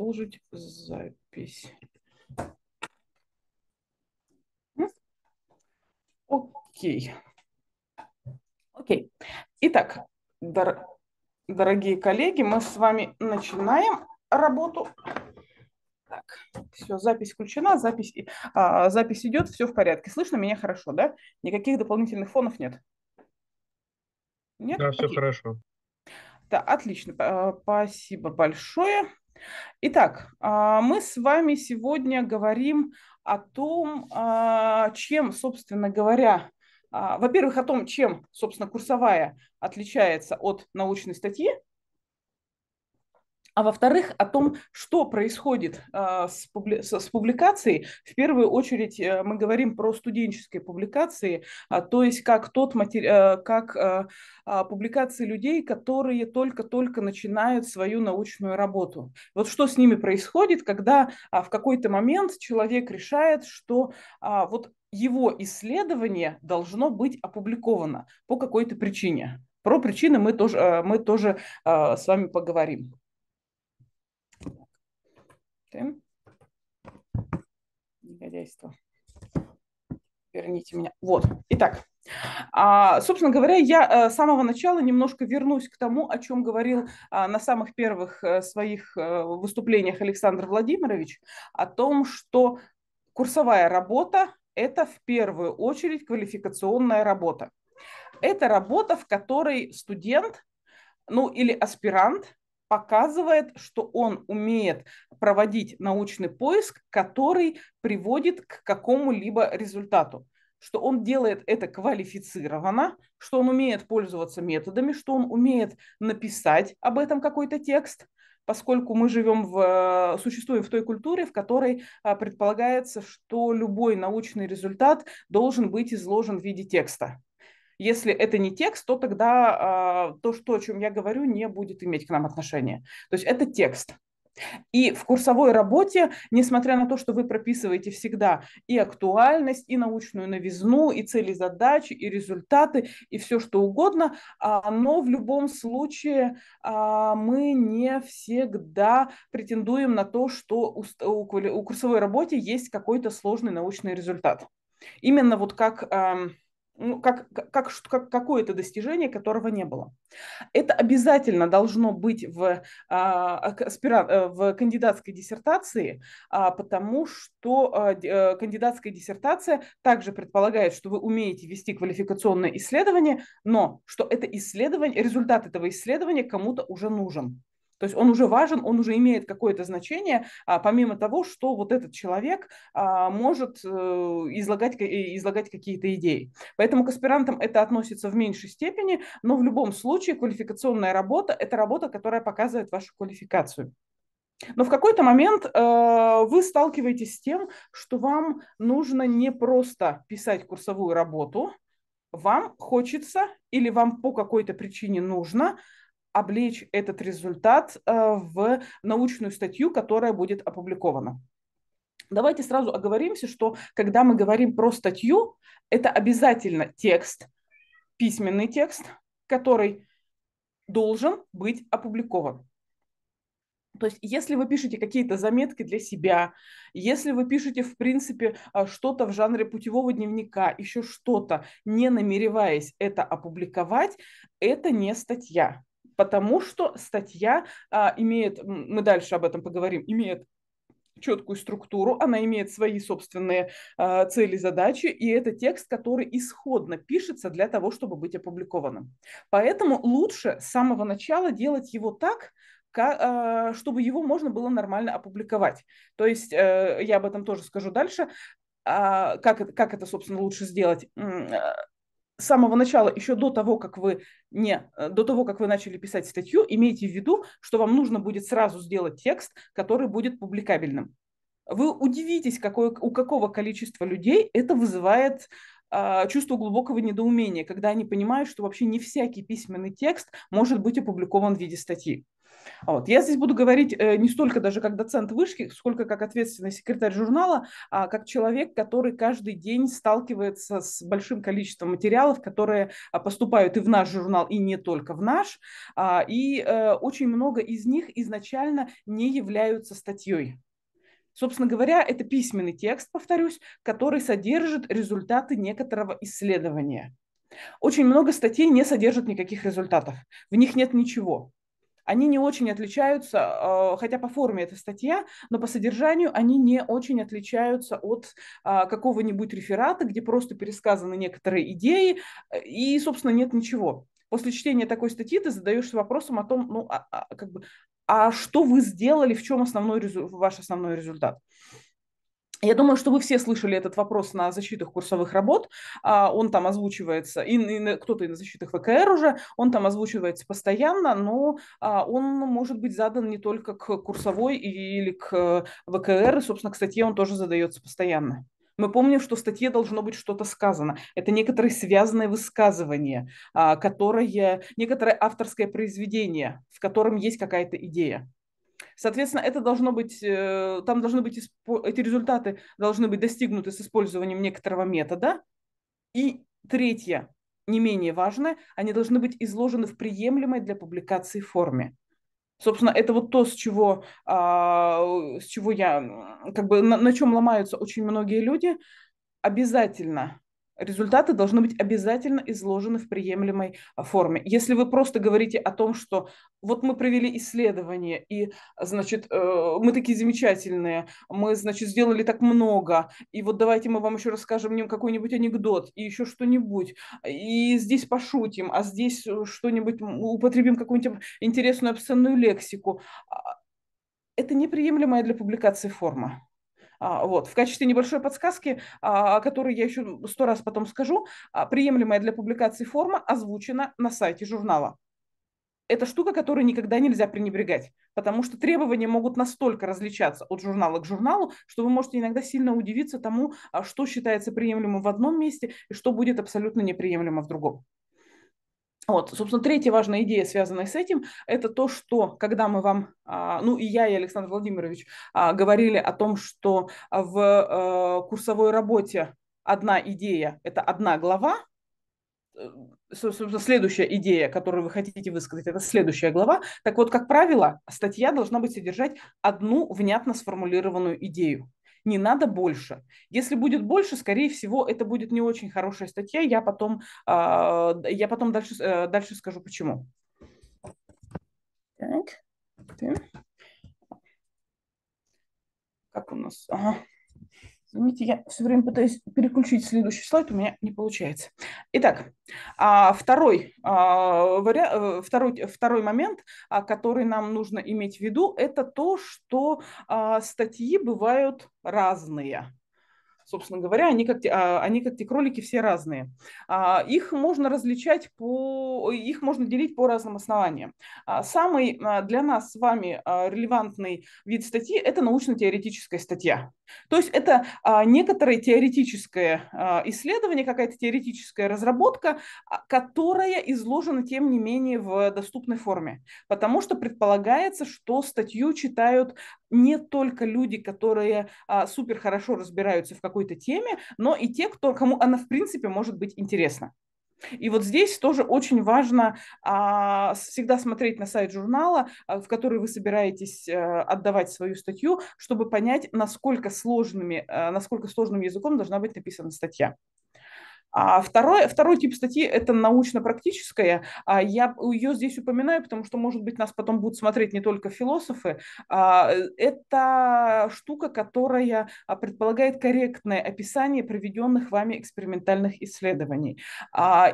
продолжить запись. Окей. Окей. Итак, дор дорогие коллеги, мы с вами начинаем работу. Так, все, запись включена, запись, а, запись идет, все в порядке. Слышно меня хорошо, да? Никаких дополнительных фонов нет? Нет? Да, все Окей. хорошо. Да, отлично. Э, спасибо большое. Итак, а, мы с вами сегодня говорим о том, а, чем, собственно говоря, а, во-первых, о том, чем, собственно, курсовая отличается от научной статьи, а во-вторых, о том, что происходит а, с, публикацией. В первую очередь э, мы говорим про студенческие публикации, а, то есть как, тот матери... Э, как э, а, публикации людей, которые только-только начинают свою научную работу. Вот что с ними происходит, когда в какой-то момент человек решает, что вот его исследование должно быть опубликовано по какой-то причине. Про причины мы тоже, мы тоже с вами поговорим. Okay. Негодяйство. Верните меня. Вот. Итак, а, собственно говоря, я э, с самого начала немножко вернусь к тому, о чем говорил а, на самых первых э, своих э, выступлениях Александр Владимирович, о том, что курсовая работа – это в первую очередь квалификационная работа. Это работа, в которой студент, ну или аспирант показывает, что он умеет проводить научный поиск, который приводит к какому-либо результату что он делает это квалифицированно, что он умеет пользоваться методами, что он умеет написать об этом какой-то текст, поскольку мы живем в, э, существуем в той культуре, в которой э, предполагается, что любой научный результат должен быть изложен в виде текста. Если это не текст, то тогда а, то, что, о чем я говорю, не будет иметь к нам отношения. То есть это текст. И в курсовой работе, несмотря на то, что вы прописываете всегда и актуальность, и научную новизну, и цели задачи, и результаты, и все что угодно, а, но в любом случае а, мы не всегда претендуем на то, что у курсовой работе есть какой-то сложный научный результат. Именно вот как эм, ну, как, как, как какое-то достижение, которого не было. Это обязательно должно быть в, а, аспира, э, в кандидатской диссертации, а, потому что а, э, кандидатская диссертация также предполагает, что вы умеете вести квалификационное исследование, но что это исследование, результат этого исследования кому-то уже нужен. То есть он уже важен, он уже имеет какое-то значение, а, помимо того, что вот этот человек а, может э, излагать, э, излагать какие-то идеи. Поэтому к аспирантам это относится в меньшей степени, но в любом случае квалификационная работа – это работа, которая показывает вашу квалификацию. Но в какой-то момент э, вы сталкиваетесь с тем, что вам нужно не просто писать курсовую работу, вам хочется или вам по какой-то причине нужно облечь этот результат э, в научную статью, которая будет опубликована. Давайте сразу оговоримся, что когда мы говорим про статью, это обязательно текст, письменный текст, который должен быть опубликован. То есть, если вы пишете какие-то заметки для себя, если вы пишете, в принципе, э, что-то в жанре путевого дневника, еще что-то, не намереваясь это опубликовать, это не статья потому что статья а, имеет, мы дальше об этом поговорим, имеет четкую структуру, она имеет свои собственные э, цели, задачи, и это текст, который исходно пишется для того, чтобы быть опубликованным. Поэтому лучше с самого начала делать его так, а, чтобы его можно было нормально опубликовать. То есть, э, я об этом тоже скажу дальше, а, как, это, как это, собственно, лучше сделать с самого начала, еще до того, как вы не, э, до того, как вы начали писать статью, имейте в виду, что вам нужно будет сразу сделать текст, который будет публикабельным. Вы удивитесь, какое, у какого количества людей это вызывает а, чувство глубокого недоумения, когда они понимают, что вообще не всякий письменный текст может быть опубликован в виде статьи. А вот. Я здесь буду говорить э, не столько даже как доцент вышки, сколько как ответственный секретарь журнала, а как человек, который каждый день сталкивается с большим количеством материалов, которые а, поступают и в наш журнал, и не только в наш. А, и э, очень много из них изначально не являются статьей. Собственно говоря, это письменный текст, повторюсь, который содержит результаты некоторого исследования. Очень много статей не содержат никаких результатов, в них нет ничего они не очень отличаются, а, хотя по форме это статья, но по содержанию они не очень отличаются от а, какого-нибудь реферата, где просто пересказаны некоторые идеи, и, собственно, нет ничего. После чтения такой статьи ты задаешься вопросом о том, ну, а, а, как бы, а что вы сделали, в чем основной, ваш основной результат. Я думаю, что вы все слышали этот вопрос на защитах курсовых работ. А, он там озвучивается, и, кто-то и на защитах ВКР уже, он там озвучивается постоянно, но а, он может быть задан не только к курсовой или к э, ВКР, и, собственно, к статье он тоже задается постоянно. Мы помним, что в статье должно быть что-то сказано. Это некоторые связанное высказывание, а, которое, некоторое авторское произведение, в котором есть какая-то идея. Соответственно, это должно быть, э, там должны быть, эти результаты должны быть достигнуты с использованием некоторого метода. И третье, не менее важное, они должны быть изложены в приемлемой для публикации форме. Собственно, это вот то, с чего, а, с чего я, как бы, на, на чем ломаются очень многие люди. Обязательно результаты должны быть обязательно изложены в приемлемой а, форме. Если вы просто говорите о том, что вот мы провели исследование, и, значит, э, мы такие замечательные, мы, значит, сделали так много, и вот давайте мы вам еще расскажем нем какой-нибудь анекдот, и еще что-нибудь, и здесь пошутим, а здесь э, что-нибудь, употребим какую-нибудь интересную обсценную лексику. А, это неприемлемая для публикации форма. А, вот. В качестве небольшой подсказки, а, которую я еще сто раз потом скажу, а, приемлемая для публикации форма озвучена на сайте журнала это штука, которой никогда нельзя пренебрегать, потому что требования могут настолько различаться от журнала к журналу, что вы можете иногда сильно удивиться тому, что считается приемлемым в одном месте и что будет абсолютно неприемлемо в другом. Вот, собственно, третья важная идея, связанная с этим, это то, что когда мы вам, а, ну и я, и Александр Владимирович а, говорили о том, что в э, курсовой работе одна идея – это одна глава, э, собственно, следующая идея, которую вы хотите высказать, это следующая глава. Так вот, как правило, статья должна быть содержать одну внятно сформулированную идею не надо больше. Если будет больше, скорее всего, это будет не очень хорошая статья. Я потом, а, я потом дальше, э, дальше скажу, почему. Так. Как у нас? Ага. Видите, я все время пытаюсь переключить следующий слайд, у меня не получается. Итак, а, второй, а, э, второй, второй момент, а, который нам нужно иметь в виду, это то, что статьи бывают разные собственно говоря, они как, а, они как те кролики все разные. А, их можно различать по, их можно делить по разным основаниям. А, самый для нас с вами релевантный вид статьи – это научно-теоретическая статья. То есть это некоторое теоретическое исследование, какая-то теоретическая разработка, которая изложена, тем не менее, в доступной форме. Потому что предполагается, что статью читают не только люди, которые а, супер хорошо разбираются в какой-то теме, но и те, кто, кому она в принципе может быть интересна. И вот здесь тоже очень важно а, всегда смотреть на сайт журнала, а, в который вы собираетесь а, отдавать свою статью, чтобы понять, насколько, сложными, а, насколько сложным языком должна быть написана статья. А второй, второй тип статьи – это научно-практическая. А я ее здесь упоминаю, потому что, может быть, нас потом будут смотреть не только философы. А, э, это штука, которая а, предполагает корректное описание проведенных вами экспериментальных исследований.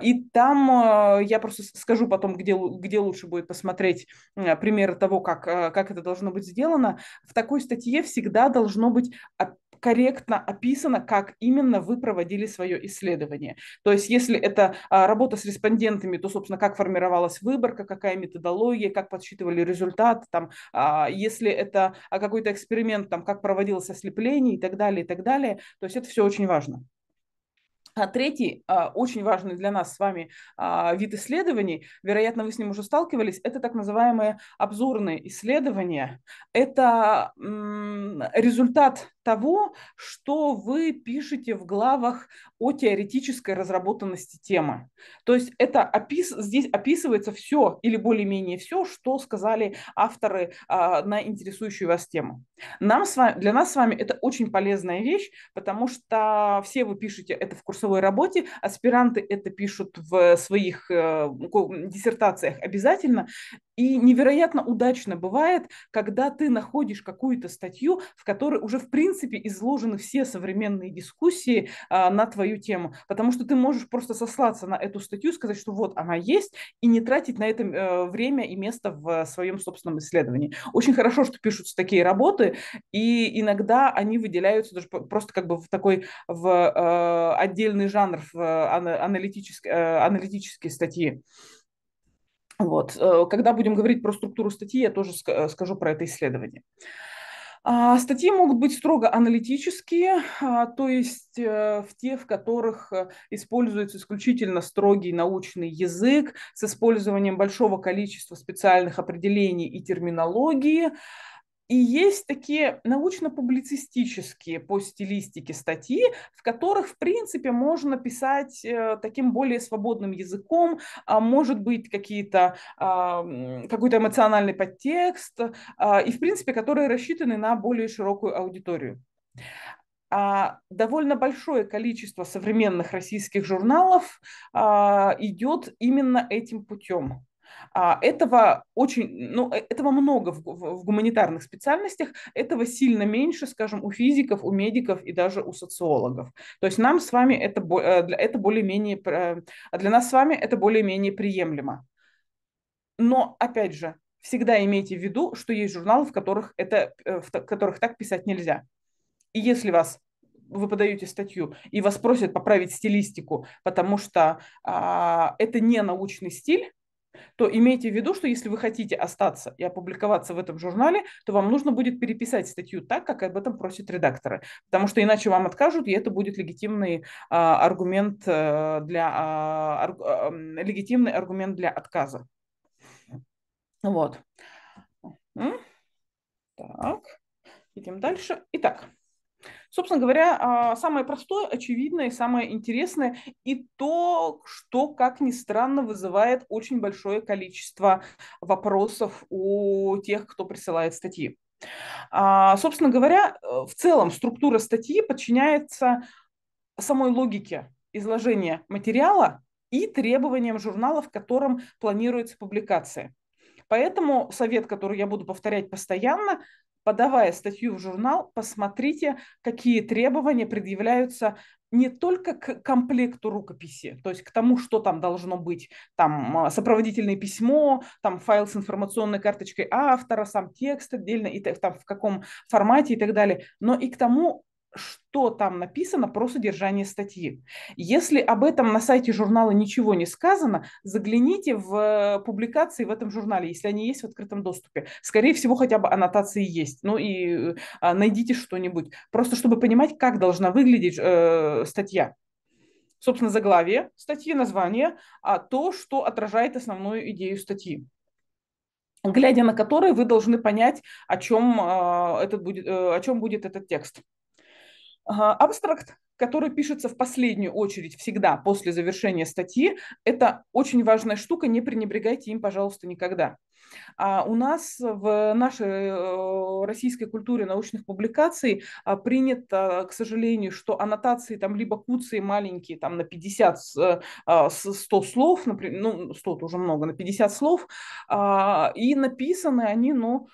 И там я просто скажу потом, где, где лучше будет посмотреть примеры того, как, как это должно быть сделано. В такой статье всегда должно быть корректно описано, как именно вы проводили свое исследование. То есть если это а, работа с респондентами, то, собственно, как формировалась выборка, какая методология, как подсчитывали результат, там, а, если это а, какой-то эксперимент, там, как проводилось ослепление и так далее, и так далее. То есть это все очень важно. А третий, очень важный для нас с вами вид исследований, вероятно, вы с ним уже сталкивались, это так называемые обзорные исследования. Это результат того, что вы пишете в главах о теоретической разработанности темы. То есть это опис... здесь описывается все или более-менее все, что сказали авторы а, на интересующую вас тему. Нам с вами, для нас с вами это очень полезная вещь, потому что все вы пишете это в курсовой работе, аспиранты это пишут в своих э, диссертациях обязательно. И невероятно удачно бывает, когда ты находишь какую-то статью, в которой уже в принципе принципе, изложены все современные дискуссии а, на твою тему, потому что ты можешь просто сослаться на эту статью, сказать, что вот она есть, и не тратить на это э, время и место в своем собственном исследовании. Очень хорошо, что пишутся такие работы, и иногда они выделяются даже просто как бы в такой в э, отдельный жанр в э, аналитической, э, аналитические статьи. Вот. Э, когда будем говорить про структуру статьи, я тоже э, скажу про это исследование. А, статьи могут быть строго аналитические, а, то есть э, в те, в которых э, используется исключительно строгий научный язык с использованием большого количества специальных определений и терминологии, и есть такие научно-публицистические по стилистике статьи, в которых, в принципе, можно писать э, таким более свободным языком, а, может быть, какие-то, а, какой-то эмоциональный подтекст, а, и, в принципе, которые рассчитаны на более широкую аудиторию. А довольно большое количество современных российских журналов а, идет именно этим путем. А, этого очень, ну, э, этого много в, в, гуманитарных специальностях, этого сильно меньше, скажем, у физиков, у медиков и даже у социологов. То есть нам с вами это, э, это более-менее, э, для нас с вами это более-менее приемлемо. Но, опять же, всегда имейте в виду, что есть журналы, в которых, это, в которых так писать нельзя. И если вас вы подаете статью, и вас просят поправить стилистику, потому что а, это не научный стиль, то имейте в виду, что если вы хотите остаться и опубликоваться в этом журнале, то вам нужно будет переписать статью так, как об этом просят редакторы, потому что иначе вам откажут, и это будет легитимный а, аргумент э, для а, арг, а, легитимный аргумент для отказа. Вот. Так, идем дальше. Итак, Собственно говоря, а, самое простое, очевидное и самое интересное, и то, что, как ни странно, вызывает очень большое количество вопросов у тех, кто присылает статьи. А, собственно говоря, э, в целом структура статьи подчиняется самой логике изложения материала и требованиям журнала, в котором планируется публикация. Поэтому совет, который я буду повторять постоянно, подавая статью в журнал, посмотрите, какие требования предъявляются не только к комплекту рукописи, то есть к тому, что там должно быть, там а, сопроводительное письмо, там файл с информационной карточкой автора, сам текст отдельно, и там в каком формате и так далее, но и к тому, что там написано про содержание статьи. Если об этом на сайте журнала ничего не сказано, загляните в публикации в этом журнале, если они есть в открытом доступе. Скорее всего, хотя бы аннотации есть. Ну и а, найдите что-нибудь. Просто чтобы понимать, как должна выглядеть э, статья собственно, заглавие статьи, название, а то, что отражает основную идею статьи глядя на которые вы должны понять, о чем, э, а, этот будет, э, о чем будет этот текст. Абстракт, который пишется в последнюю очередь всегда после завершения статьи, это очень важная штука, не пренебрегайте им, пожалуйста, никогда. А у нас в нашей э, российской культуре научных публикаций а, принято, к сожалению, что аннотации там либо куцые маленькие, там на 50, 100 э, слов, например, ну 100 уже много, на 50 слов, а, и написаны они, ну,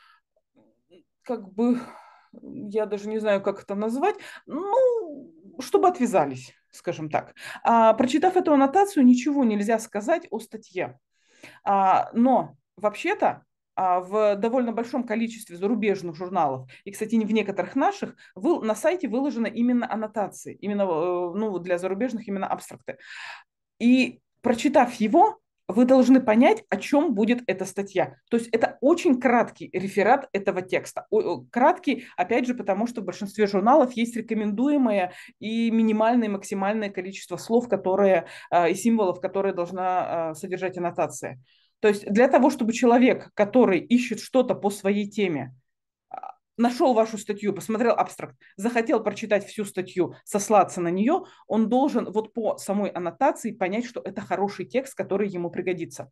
как бы я даже не знаю, как это назвать, ну, чтобы отвязались, скажем так. А, прочитав эту аннотацию, ничего нельзя сказать о статье. А, но вообще-то а, в довольно большом количестве зарубежных журналов и, кстати, не в некоторых наших, вы, на сайте выложена именно аннотации, именно э, ну, для зарубежных именно абстракты. И прочитав его, вы должны понять, о чем будет эта статья. То есть это очень краткий реферат этого текста. Краткий, опять же, потому что в большинстве журналов есть рекомендуемое и минимальное, максимальное количество слов которые, а, и символов, которые должна а, содержать аннотация. То есть для того, чтобы человек, который ищет что-то по своей теме, нашел вашу статью, посмотрел абстракт, захотел прочитать всю статью, сослаться на нее, он должен вот по самой аннотации понять, что это хороший текст, который ему пригодится.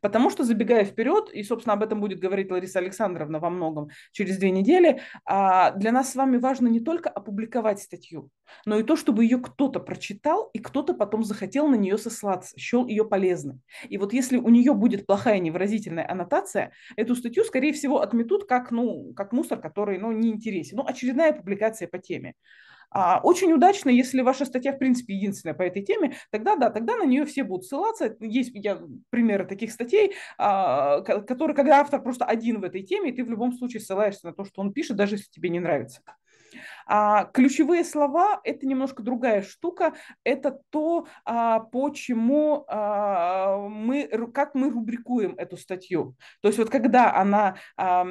Потому что, забегая вперед, и, собственно, об этом будет говорить Лариса Александровна во многом через две недели, а, для нас с вами важно не только опубликовать статью, но и то, чтобы ее кто-то прочитал, и кто-то потом захотел на нее сослаться, счел ее полезной. И вот если у нее будет плохая невыразительная аннотация, эту статью, скорее всего, отметут как, ну, как мусор, который ну, неинтересен. Ну, очередная публикация по теме. А очень удачно, если ваша статья, в принципе, единственная по этой теме, тогда да, тогда на нее все будут ссылаться. Есть я, примеры таких статей, а, которые, когда автор просто один в этой теме, и ты в любом случае ссылаешься на то, что он пишет, даже если тебе не нравится. А, ключевые слова – это немножко другая штука. Это то, а, почему а, мы, как мы рубрикуем эту статью. То есть вот когда она а,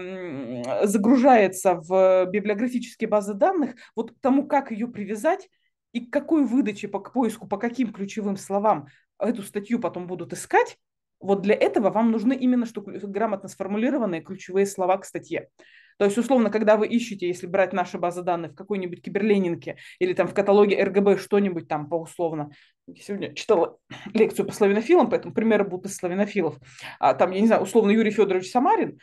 загружается в библиографические базы данных, вот к тому, как ее привязать, и к какой выдаче, по поиску, по каким ключевым словам эту статью потом будут искать, вот для этого вам нужны именно что грамотно сформулированные ключевые слова к статье. То есть, условно, когда вы ищете, если брать наши базы данных в какой-нибудь киберленинке или там в каталоге РГБ что-нибудь там по условно. Я сегодня читала лекцию по славянофилам, поэтому примеры будут из славянофилов. А, там, я не знаю, условно, Юрий Федорович Самарин,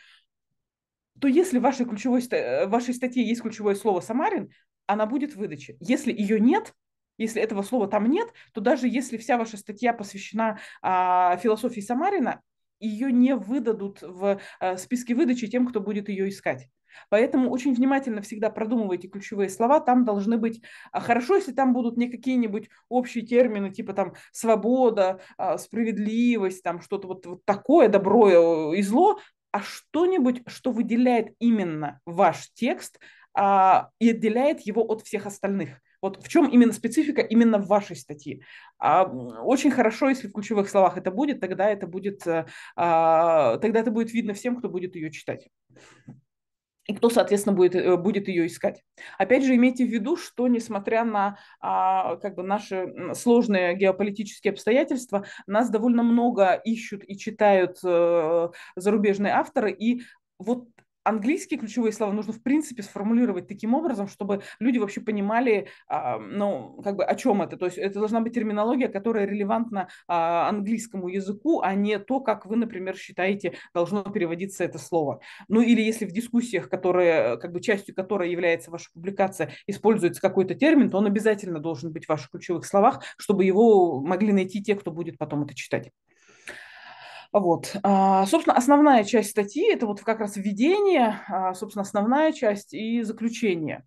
то если в вашей, ключевой, э, в вашей статье есть ключевое слово «Самарин», она будет в выдаче. Если ее нет, если этого слова там нет, то даже если вся ваша статья посвящена а, философии Самарина, ее не выдадут в а, списке выдачи тем, кто будет ее искать. Поэтому очень внимательно всегда продумывайте ключевые слова. Там должны быть... А, хорошо, если там будут не какие-нибудь общие термины, типа там свобода, а, справедливость, там что-то вот, вот такое, добро э, и зло, а что-нибудь, что выделяет именно ваш текст а, и отделяет его от всех остальных. Вот в чем именно специфика именно в вашей статьи. А, очень хорошо, если в ключевых словах это будет, тогда это будет, э, а, тогда это будет видно всем, кто будет ее читать и кто, соответственно, будет, э, будет ее искать. Опять же, имейте в виду, что несмотря на а, как бы наши сложные геополитические обстоятельства, нас довольно много ищут и читают а, зарубежные авторы, и вот английские ключевые слова нужно, в принципе, сформулировать таким образом, чтобы люди вообще понимали, а, ну, как бы, о чем это. То есть это должна быть терминология, которая релевантна а, английскому языку, а не то, как вы, например, считаете, должно переводиться это слово. Ну, или если в дискуссиях, которые, как бы, частью которой является ваша публикация, используется какой-то термин, то он обязательно должен быть в ваших ключевых словах, чтобы его могли найти те, кто будет потом это читать. Вот. А, собственно, основная часть статьи – это вот как раз введение, а, собственно, основная часть и заключение.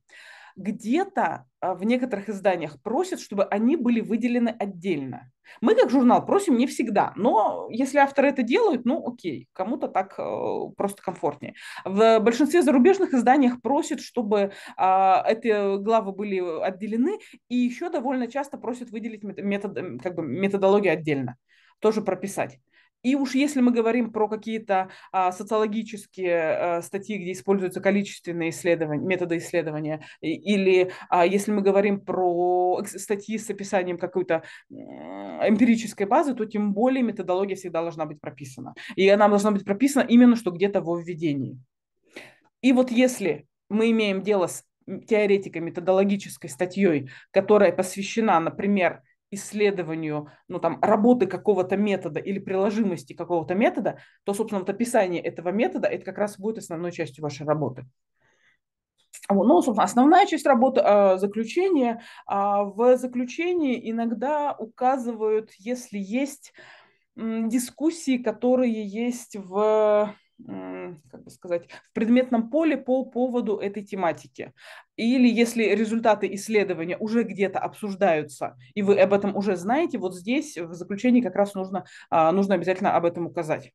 Где-то а, в некоторых изданиях просят, чтобы они были выделены отдельно. Мы, как журнал, просим не всегда, но если авторы это делают, ну окей, кому-то так э, просто комфортнее. В большинстве зарубежных изданиях просят, чтобы эти главы были отделены, и еще довольно часто просят выделить метод, как бы методологию отдельно, тоже прописать. И уж если мы говорим про какие-то а, социологические а, статьи, где используются количественные исследования, методы исследования, и, или а, если мы говорим про статьи с описанием какой-то эмпирической базы, то тем более методология всегда должна быть прописана. И она должна быть прописана именно что где-то во введении. И вот если мы имеем дело с теоретикой методологической статьей, которая посвящена, например, исследованию, ну, там, работы какого-то метода или приложимости какого-то метода, то, собственно, вот описание этого метода, это как раз будет основной частью вашей работы. ну, собственно, основная часть работы а, заключение. А, в заключении иногда указывают, если есть дискуссии, которые есть в как бы сказать, в предметном поле по поводу этой тематики. Или если результаты исследования уже где-то обсуждаются, и вы об этом уже знаете, вот здесь в заключении как раз нужно, а, нужно обязательно об этом указать.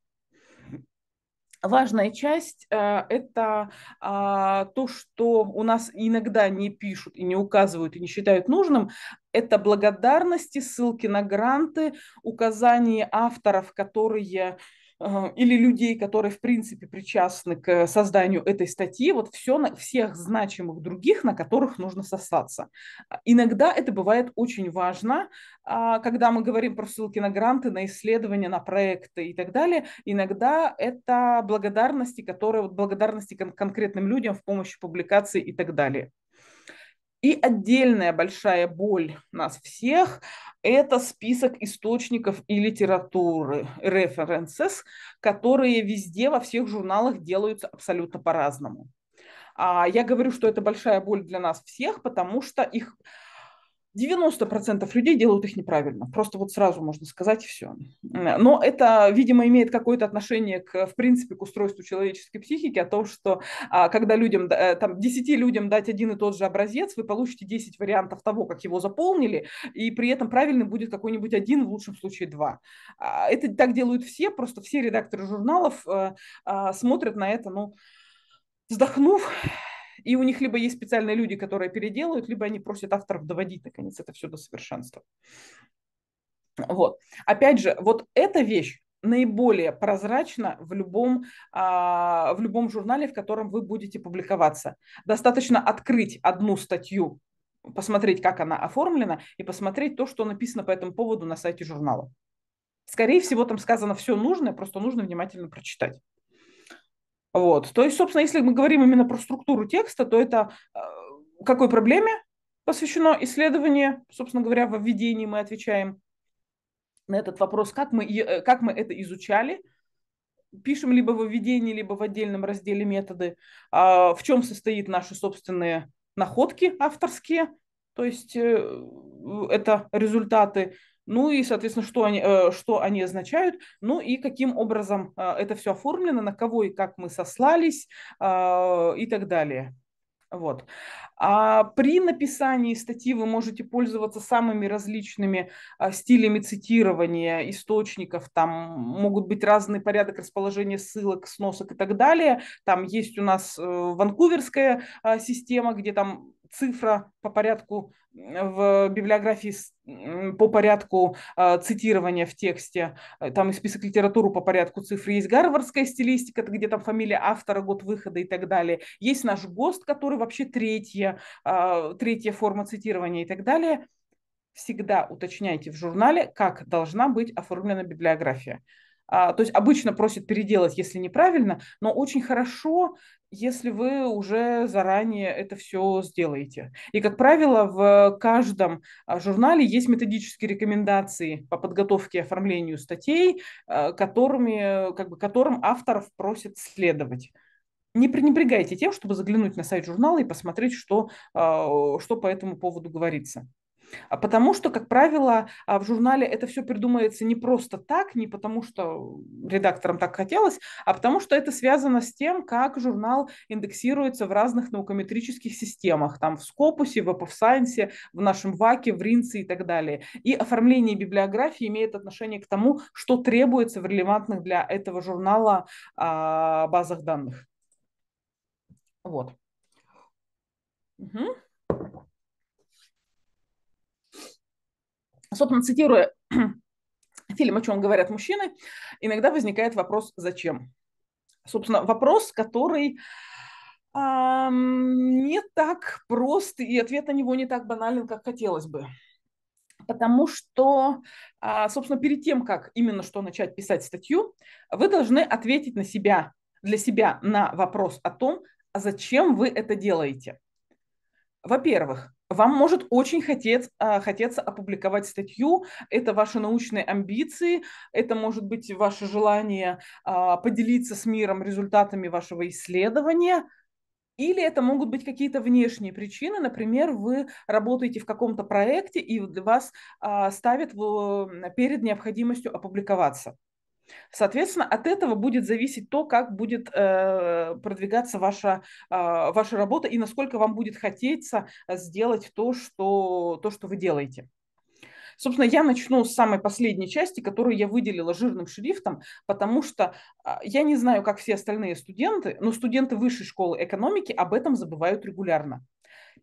Важная часть э, это а, то, что у нас иногда не пишут и не указывают и не считают нужным, это благодарности, ссылки на гранты, указания авторов, которые а, или людей, которые, в принципе, причастны к созданию этой статьи, вот все, всех значимых других, на которых нужно сосаться. А, иногда это бывает очень важно, а, когда мы говорим про ссылки на гранты, на исследования, на проекты и так далее. Иногда это благодарности, которые, вот благодарности кон- конкретным людям в помощи публикации и так далее. И отдельная большая боль нас всех – это список источников и литературы, references, которые везде во всех журналах делаются абсолютно по-разному. А я говорю, что это большая боль для нас всех, потому что их 90% людей делают их неправильно. Просто вот сразу можно сказать и все. Но это, видимо, имеет какое-то отношение, к, в принципе, к устройству человеческой психики, о том, что а, когда людям, э, там, 10 людям дать один и тот же образец, вы получите 10 вариантов того, как его заполнили, и при этом правильный будет какой-нибудь один, в лучшем случае два. А, это так делают все, просто все редакторы журналов э, а, смотрят на это, ну, вздохнув, и у них либо есть специальные люди, которые переделают, либо они просят авторов доводить, наконец, это все до совершенства. Вот. Опять же, вот эта вещь, наиболее прозрачно в любом, а, в любом журнале, в котором вы будете публиковаться. Достаточно открыть одну статью, посмотреть, как она оформлена, и посмотреть то, что написано по этому поводу на сайте журнала. Скорее всего, там сказано все нужное, просто нужно внимательно прочитать. Вот. То есть, собственно, если мы говорим именно про структуру текста, то это э, какой проблеме посвящено исследование, собственно говоря, во введении мы отвечаем на этот вопрос, как мы, э, как мы это изучали, пишем либо в введении, либо в отдельном разделе методы, а, в чем состоит наши собственные находки авторские, то есть э, это результаты ну и, соответственно, что они, э, что они означают, ну и каким образом э, это все оформлено, на кого и как мы сослались а, и так далее. Вот. А при написании статьи вы можете пользоваться самыми различными а, стилями цитирования источников. Там могут быть разный порядок расположения ссылок, сносок и так далее. Там есть у нас э, ванкуверская а, система, где там цифра по порядку в библиографии, по порядку а, цитирования в тексте, э, там и список литературы по порядку цифр. Есть гарвардская стилистика, где там фамилия автора, год выхода и так далее. Есть наш ГОСТ, который вообще третья, а, третья форма цитирования и так далее. Всегда уточняйте в журнале, как должна быть оформлена библиография. А, то есть обычно просят переделать, если неправильно, но очень хорошо, если вы уже заранее это все сделаете. И, как правило, в каждом а, журнале есть методические рекомендации по подготовке и оформлению статей, а, которыми, как бы, которым авторов просят следовать не пренебрегайте тем, чтобы заглянуть на сайт журнала и посмотреть, что, а, что по этому поводу говорится. А потому что, как правило, а, в журнале это все придумается не просто так, не потому что редакторам так хотелось, а потому что это связано с тем, как журнал индексируется в разных наукометрических системах, там в Скопусе, в AppScience, в нашем ВАКе, в Ринце и так далее. И оформление библиографии имеет отношение к тому, что требуется в релевантных для этого журнала а, базах данных. Вот. Угу. Собственно, цитируя фильм «О чем говорят мужчины», иногда возникает вопрос «Зачем?». Собственно, вопрос, который эм, не так прост, и ответ на него не так банален, как хотелось бы. Потому что, а, собственно, перед тем, как именно что начать писать статью, вы должны ответить на себя, для себя на вопрос о том, а зачем вы это делаете. Во-первых, вам может очень хотеть, а, хотеться опубликовать статью, это ваши научные амбиции, это может быть ваше желание а, поделиться с миром результатами вашего исследования, или это могут быть какие-то внешние причины, например, вы работаете в каком-то проекте и вас а, ставят перед необходимостью опубликоваться. Соответственно, от этого будет зависеть то, как будет э, продвигаться ваша, э, ваша работа и насколько вам будет хотеться сделать то, что, то, что вы делаете. Собственно, я начну с самой последней части, которую я выделила жирным шрифтом, потому что а, я не знаю, как все остальные студенты, но студенты высшей школы экономики об этом забывают регулярно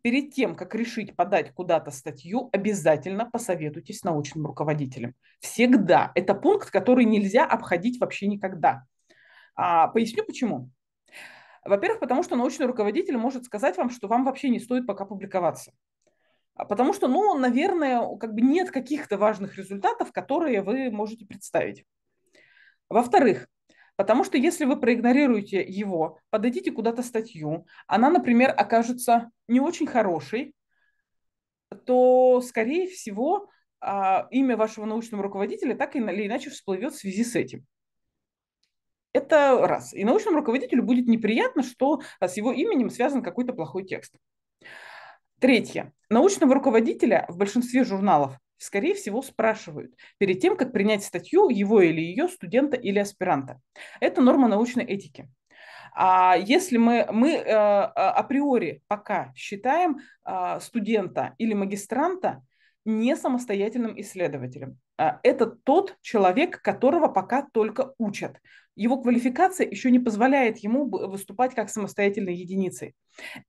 перед тем, как решить подать куда-то статью, обязательно посоветуйтесь с научным руководителем. Всегда. Это пункт, который нельзя обходить вообще никогда. А, поясню почему. Во-первых, потому что научный руководитель может сказать вам, что вам вообще не стоит пока публиковаться. А, потому что, ну, наверное, как бы нет каких-то важных результатов, которые вы можете представить. Во-вторых, Потому что если вы проигнорируете его, подадите куда-то статью, она, например, окажется не очень хорошей, то, скорее всего, а, имя вашего научного руководителя так или иначе всплывет в связи с этим. Это раз. И научному руководителю будет неприятно, что с его именем связан какой-то плохой текст. Третье. Научного руководителя в большинстве журналов скорее всего, спрашивают перед тем, как принять статью его или ее студента или аспиранта. Это норма научной этики. А если мы, мы э, э, априори пока считаем э, студента или магистранта не самостоятельным исследователем. А это тот человек, которого пока только учат. Его квалификация еще не позволяет ему выступать как самостоятельной единицей.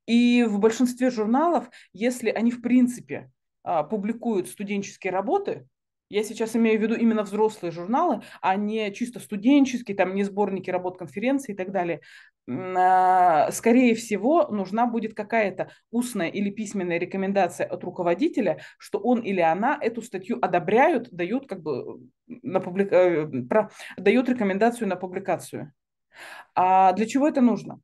И в большинстве журналов, если они в принципе а, публикуют студенческие работы, я сейчас имею в виду именно взрослые журналы, а не чисто студенческие, там не сборники работ конференции и так далее. А, скорее всего, нужна будет какая-то устная или письменная рекомендация от руководителя, что он или она эту статью одобряют, дают, как бы, на публика... Э, про... дают рекомендацию на публикацию. А для чего это нужно?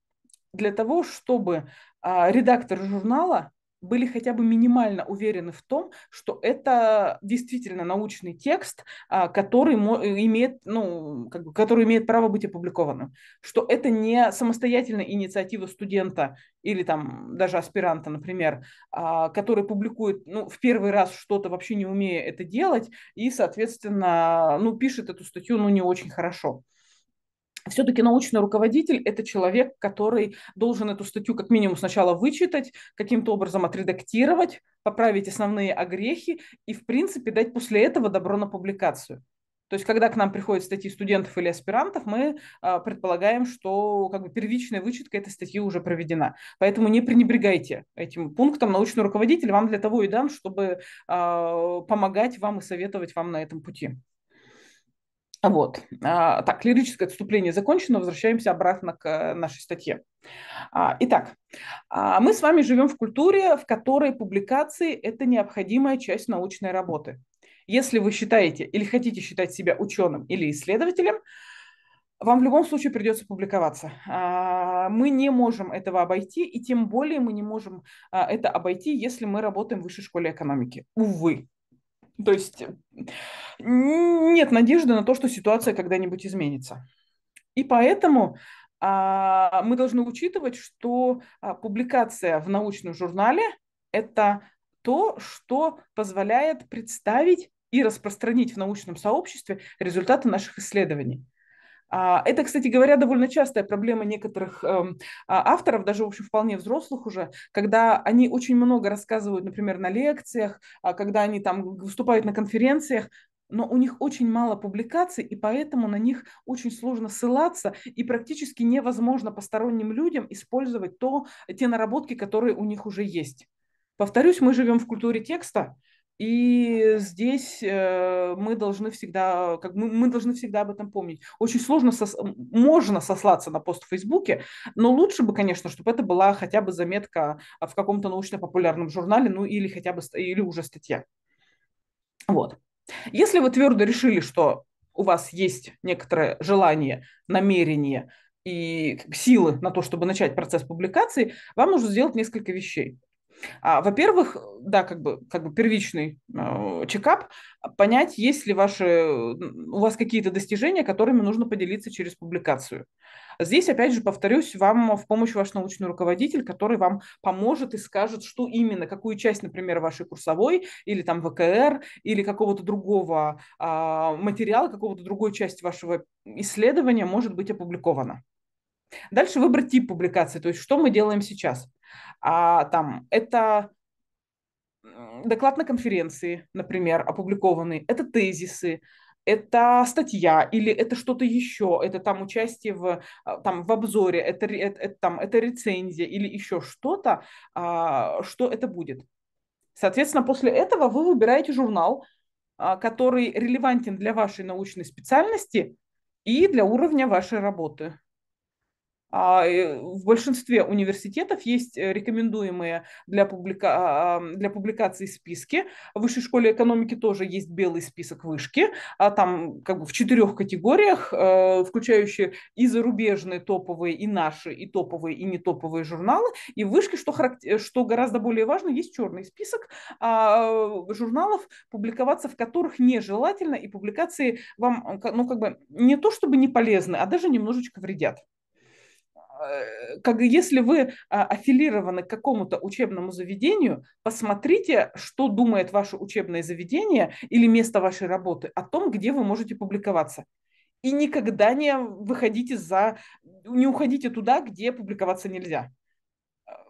Для того, чтобы а, редактор журнала были хотя бы минимально уверены в том, что это действительно научный текст, а, который э, имеет, ну, как бы, который имеет право быть опубликованным, что это не самостоятельная инициатива студента или там даже аспиранта, например, а, который публикует ну, в первый раз что-то вообще не умея это делать и, соответственно, ну, пишет эту статью ну, не очень хорошо все-таки научный руководитель – это человек, который должен эту статью как минимум сначала вычитать, каким-то образом отредактировать, поправить основные огрехи и, в принципе, дать после этого добро на публикацию. То есть, когда к нам приходят статьи студентов или аспирантов, мы а, предполагаем, что как бы, первичная вычетка этой статьи уже проведена. Поэтому не пренебрегайте этим пунктом. Научный руководитель вам для того и дан, чтобы а, помогать вам и советовать вам на этом пути. Вот. А, так, лирическое отступление закончено, возвращаемся обратно к э, нашей статье. А, итак, а, мы с вами живем в культуре, в которой публикации – это необходимая часть научной работы. Если вы считаете или хотите считать себя ученым или исследователем, вам в любом случае придется публиковаться. Мы не можем этого обойти, и тем более мы не можем это обойти, если мы работаем в высшей школе экономики. Увы. То есть нет надежды на то, что ситуация когда-нибудь изменится. И поэтому а, мы должны учитывать, что а, публикация в научном журнале – это то, что позволяет представить и распространить в научном сообществе результаты наших исследований. А, это, кстати говоря, довольно частая проблема некоторых эм, а, авторов, даже, в общем, вполне взрослых уже, когда они очень много рассказывают, например, на лекциях, а, когда они там выступают на конференциях, но у них очень мало публикаций, и поэтому на них очень сложно ссылаться, и практически невозможно посторонним людям использовать то, те наработки, которые у них уже есть. Повторюсь, мы живем в культуре текста, и здесь э, мы должны всегда, как мы, мы должны всегда об этом помнить. Очень сложно, сос, можно сослаться на пост в Фейсбуке, но лучше бы, конечно, чтобы это была хотя бы заметка в каком-то научно-популярном журнале, ну или хотя бы или уже статья. Вот. Если вы твердо решили, что у вас есть некоторое желание, намерение и силы на то, чтобы начать процесс публикации, вам нужно сделать несколько вещей. А, во-первых, да, как бы, как бы первичный э, чекап, а, понять, есть ли ваши, у вас какие-то достижения, которыми нужно поделиться через публикацию. Здесь, опять же, повторюсь, вам в помощь ваш научный руководитель, который вам поможет и скажет, что именно, какую часть, например, вашей курсовой или там ВКР, или какого-то другого э, материала, какого-то другой части вашего исследования может быть опубликовано. Дальше выбрать тип публикации, то есть что мы делаем сейчас. А, там, это доклад на конференции, например, опубликованный, это тезисы, это статья или это что-то еще, это там участие в, а, там, в обзоре, это, это, это, там, это рецензия или еще что-то, а, что это будет. Соответственно, после этого вы выбираете журнал, а, который релевантен для вашей научной специальности и для уровня вашей работы. А, э, в большинстве университетов есть э, рекомендуемые для, публика... А, для публикации списки. В Высшей школе экономики тоже есть белый список вышки, а там как бы в четырех категориях, э, включающие и зарубежные топовые, и наши, и топовые, и не топовые журналы. И в вышке, что, характер... что гораздо более важно, есть черный список а, журналов, публиковаться в которых нежелательно, и публикации вам ну, как бы не то чтобы не полезны, а даже немножечко вредят. Э, как если вы э, аффилированы к какому-то учебному заведению, посмотрите, что думает ваше учебное заведение или место вашей работы о том, где вы можете публиковаться. И никогда не выходите за, не уходите туда, где публиковаться нельзя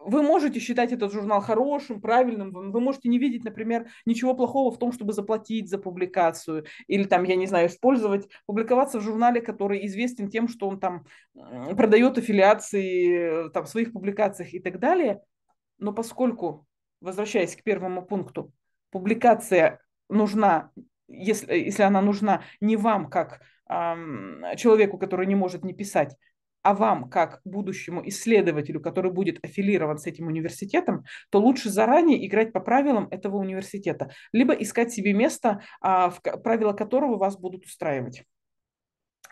вы можете считать этот журнал хорошим, правильным, вы можете не видеть, например, ничего плохого в том, чтобы заплатить за публикацию или там, я не знаю, использовать, публиковаться в журнале, который известен тем, что он там продает аффилиации э, там, в своих публикациях и так далее. Но поскольку, возвращаясь к первому пункту, публикация нужна, если, если она нужна не вам как человеку, который не может не писать, а вам, как будущему исследователю, который будет аффилирован с этим университетом, то лучше заранее играть по правилам этого университета, либо искать себе место, а, правила которого вас будут устраивать.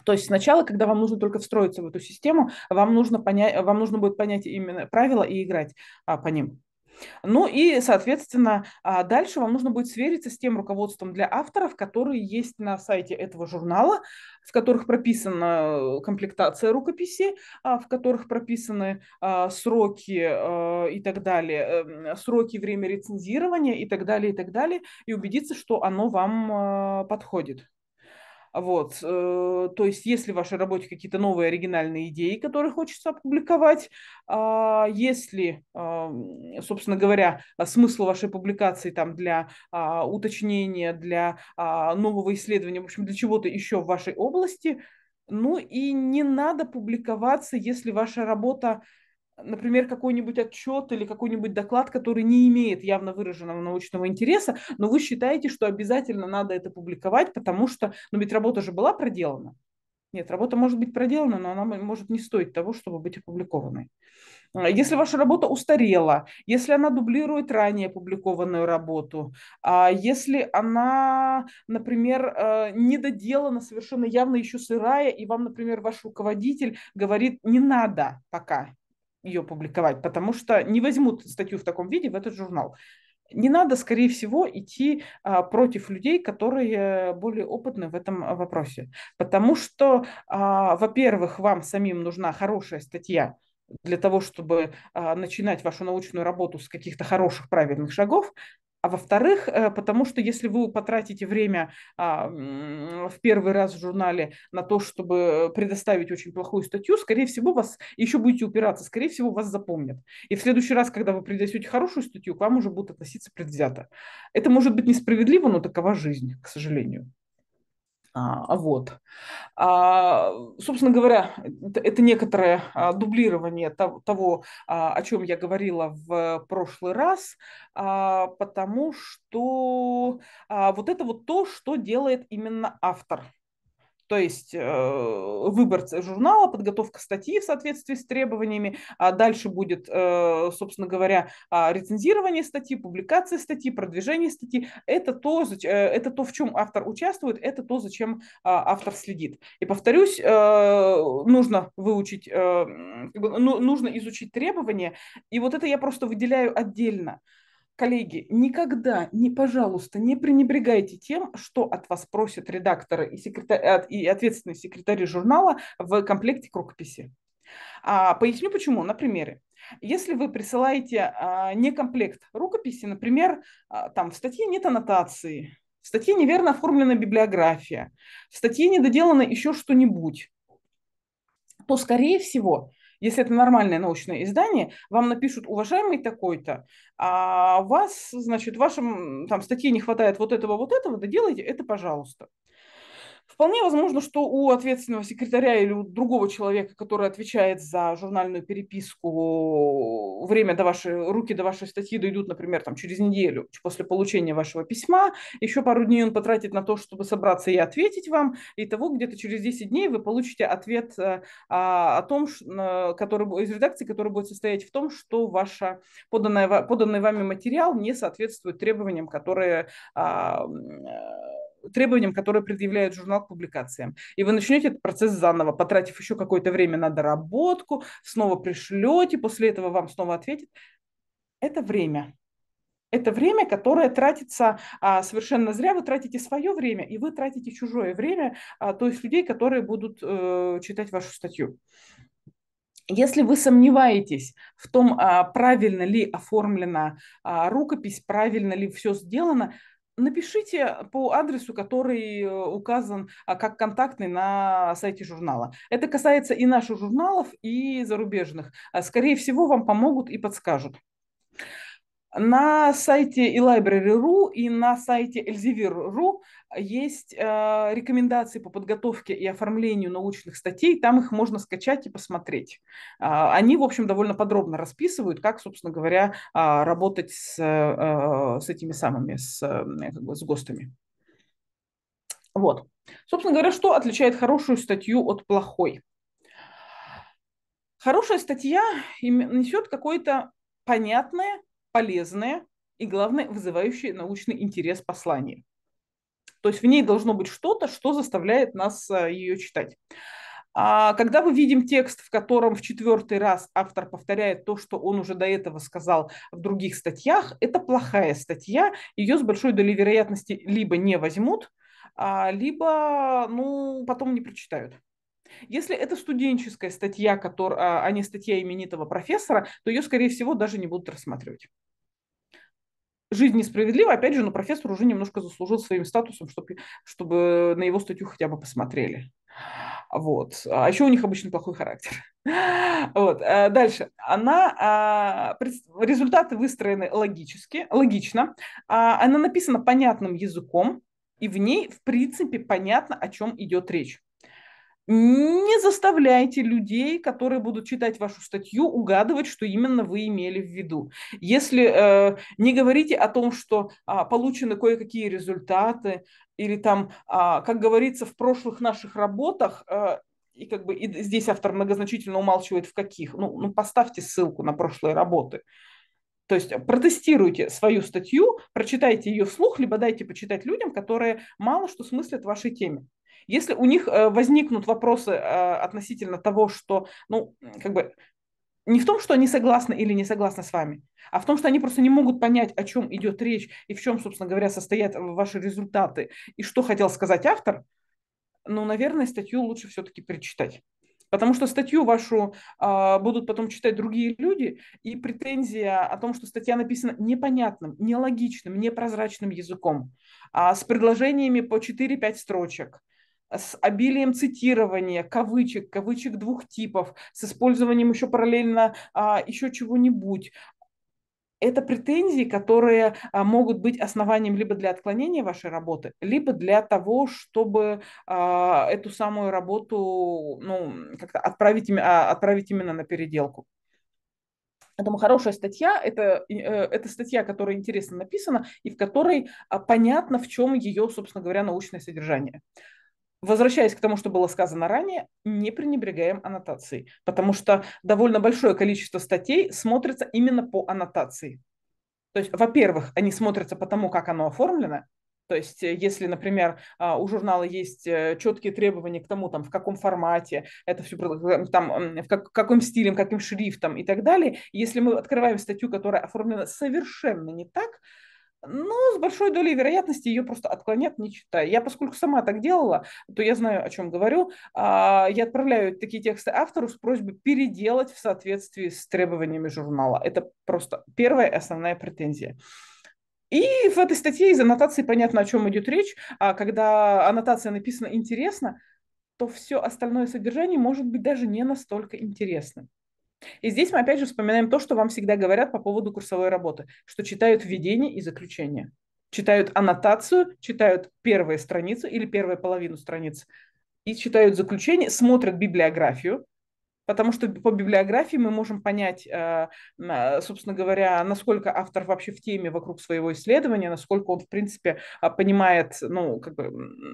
То есть сначала, когда вам нужно только встроиться в эту систему, вам нужно, понять, вам нужно будет понять именно правила и играть а, по ним. Ну и, соответственно, а, дальше вам нужно будет свериться с тем руководством для авторов, которые есть на сайте этого журнала, в которых прописана э, комплектация рукописи, а, в которых прописаны а, сроки э, и так далее, эм, сроки, время рецензирования и так далее, и так далее, и убедиться, что оно вам э, подходит. Вот, э, то есть, если в вашей работе какие-то новые оригинальные идеи, которые хочется опубликовать, а, если, собственно говоря, смысл вашей публикации там для а, уточнения, для а, нового исследования, в общем, для чего-то еще в вашей области, ну и не надо публиковаться, если ваша работа например, какой-нибудь отчет или какой-нибудь доклад, который не имеет явно выраженного научного интереса, но вы считаете, что обязательно надо это публиковать, потому что, ну ведь работа же была проделана. Нет, работа может быть проделана, но она может не стоить того, чтобы быть опубликованной. А, если ваша работа устарела, если она дублирует ранее опубликованную работу, а если она, например, э, недоделана, совершенно явно еще сырая, и вам, например, ваш руководитель говорит, не надо пока, ее публиковать, потому что не возьмут статью в таком виде в этот журнал. Не надо, скорее всего, идти а, против людей, которые более опытны в этом а, вопросе. Потому что, а, во-первых, вам самим нужна хорошая статья, для того, чтобы а, начинать вашу научную работу с каких-то хороших, правильных шагов, а во-вторых, э, потому что если вы потратите время а, в первый раз в журнале на то, чтобы предоставить очень плохую статью, скорее всего, вас еще будете упираться, скорее всего, вас запомнят. И в следующий раз, когда вы предоставите хорошую статью, к вам уже будут относиться предвзято. Это может быть несправедливо, но такова жизнь, к сожалению. А, а вот. А, собственно говоря, это, это некоторое а, дублирование того, того, а, о чем я говорила в прошлый раз, потому что вот это вот то, что делает именно автор то есть э, выбор журнала, подготовка статьи в соответствии с требованиями, а дальше будет, э, собственно говоря, а, рецензирование статьи, публикация статьи, продвижение статьи. Это то, за э, это то, в чем автор участвует, это то, зачем а, автор следит. И повторюсь, нужно выучить, ну, нужно изучить требования, и вот это я просто выделяю отдельно. Коллеги, никогда, не, пожалуйста, не пренебрегайте тем, что от вас просят редакторы и, секретарь, э, и ответственные секретари журнала в комплекте к рукописи. А, поясню почему на примере. Если вы присылаете а, не комплект рукописи, например, а, там в статье нет аннотации, в статье неверно оформлена библиография, в статье недоделано еще что-нибудь, то, скорее всего, если это нормальное научное издание, вам напишут, уважаемый такой-то, а вас, значит, в вашем там статье не хватает вот этого, вот этого, доделайте это, пожалуйста. Вполне возможно, что у ответственного секретаря или у другого человека, который отвечает за журнальную переписку, время до вашей, руки до вашей статьи дойдут, например, там, через неделю после получения вашего письма. Еще пару дней он потратит на то, чтобы собраться и ответить вам. И того где-то через 10 дней вы получите ответ э, о том, который, из редакции, который будет состоять в том, что ваш поданный вами материал не соответствует требованиям, которые а, э, требованиям, которые предъявляет журнал к публикациям. И вы начнете этот процесс заново, потратив еще какое-то время на доработку, снова пришлете, после этого вам снова ответят. Это время. Это время, которое тратится а, совершенно зря. Вы тратите свое время, и вы тратите чужое время, а, то есть людей, которые будут э, читать вашу статью. Если вы сомневаетесь в том, а, правильно ли оформлена а, рукопись, правильно ли все сделано, напишите по адресу, который э, указан а, как контактный на сайте журнала. Это касается и наших журналов, и зарубежных. А, скорее всего, вам помогут и подскажут. На сайте eLibrary.ru и на сайте Elsevier.ru есть э, рекомендации по подготовке и оформлению научных статей. Там их можно скачать и посмотреть. Э, они, в общем, довольно подробно расписывают, как, собственно говоря, э, работать с, э, э, с этими самыми, с, э, как бы, с ГОСТами. Вот. Собственно говоря, что отличает хорошую статью от плохой? Хорошая статья несет какое-то понятное полезное и, главное, вызывающее научный интерес послание. То есть в ней должно быть что-то, что заставляет нас э, ее читать. А когда мы видим текст, в котором в четвертый раз автор повторяет то, что он уже до этого сказал в других статьях, это плохая статья, ее с большой долей вероятности либо не возьмут, а, либо ну, потом не прочитают. Если это студенческая статья, которая, а не статья именитого профессора, то ее, скорее всего, даже не будут рассматривать. Жизнь несправедлива, опять же, но профессор уже немножко заслужил своим статусом, чтобы, чтобы на его статью хотя бы посмотрели. Вот. А еще у них обычно плохой характер. Вот. А дальше. Она, а, результаты выстроены логически, логично. А, она написана понятным языком, и в ней, в принципе, понятно, о чем идет речь. Не заставляйте людей, которые будут читать вашу статью, угадывать, что именно вы имели в виду. Если э, не говорите о том, что а, получены кое-какие результаты, или там, а, как говорится в прошлых наших работах, а, и как бы и здесь автор многозначительно умалчивает в каких. Ну, ну, поставьте ссылку на прошлые работы. То есть протестируйте свою статью, прочитайте ее вслух, либо дайте почитать людям, которые мало что смыслят в вашей теме. Если у них э, возникнут вопросы э, относительно того, что, ну, как бы, не в том, что они согласны или не согласны с вами, а в том, что они просто не могут понять, о чем идет речь и в чем, собственно говоря, состоят э, ваши результаты и что хотел сказать автор, ну, наверное, статью лучше все-таки перечитать. Потому что статью вашу а, будут потом читать другие люди, и претензия о том, что статья написана непонятным, нелогичным, непрозрачным языком, а, с предложениями по 4-5 строчек – с обилием цитирования, кавычек, кавычек двух типов, с использованием еще параллельно а, еще чего-нибудь. Это претензии, которые а, могут быть основанием либо для отклонения вашей работы, либо для того, чтобы а, эту самую работу ну, как-то отправить, а, отправить именно на переделку. Я думаю, хорошая статья, это, э, это статья, которая интересно написана и в которой а, понятно, в чем ее, собственно говоря, научное содержание. Возвращаясь к тому, что было сказано ранее, не пренебрегаем аннотацией, потому что довольно большое количество статей смотрится именно по аннотации. То есть, во-первых, они смотрятся по тому, как оно оформлено, то есть, э, если, например, а, у журнала есть э, четкие требования к тому, там, в каком формате это все, э, там, в как, каком стиле, каким шрифтом и так далее, если мы открываем статью, которая оформлена совершенно не так, ну, с большой долей вероятности ее просто отклонят, не читая. Я, поскольку сама так делала, то я знаю, о чем говорю. А, я отправляю такие тексты автору с просьбой переделать в соответствии с требованиями журнала. Это просто первая основная претензия. И в этой статье из аннотации понятно, о чем идет речь. А когда аннотация написана интересно, то все остальное содержание может быть даже не настолько интересным. И здесь мы опять же вспоминаем то, что вам всегда говорят по поводу курсовой работы, что читают введение и заключение, читают аннотацию, читают первую страницу или первую половину страницы, и читают заключение, смотрят библиографию, Потому что по библиографии мы можем понять, э, собственно говоря, насколько автор вообще в теме вокруг своего исследования, насколько он, в принципе, а, понимает, ну, как бы,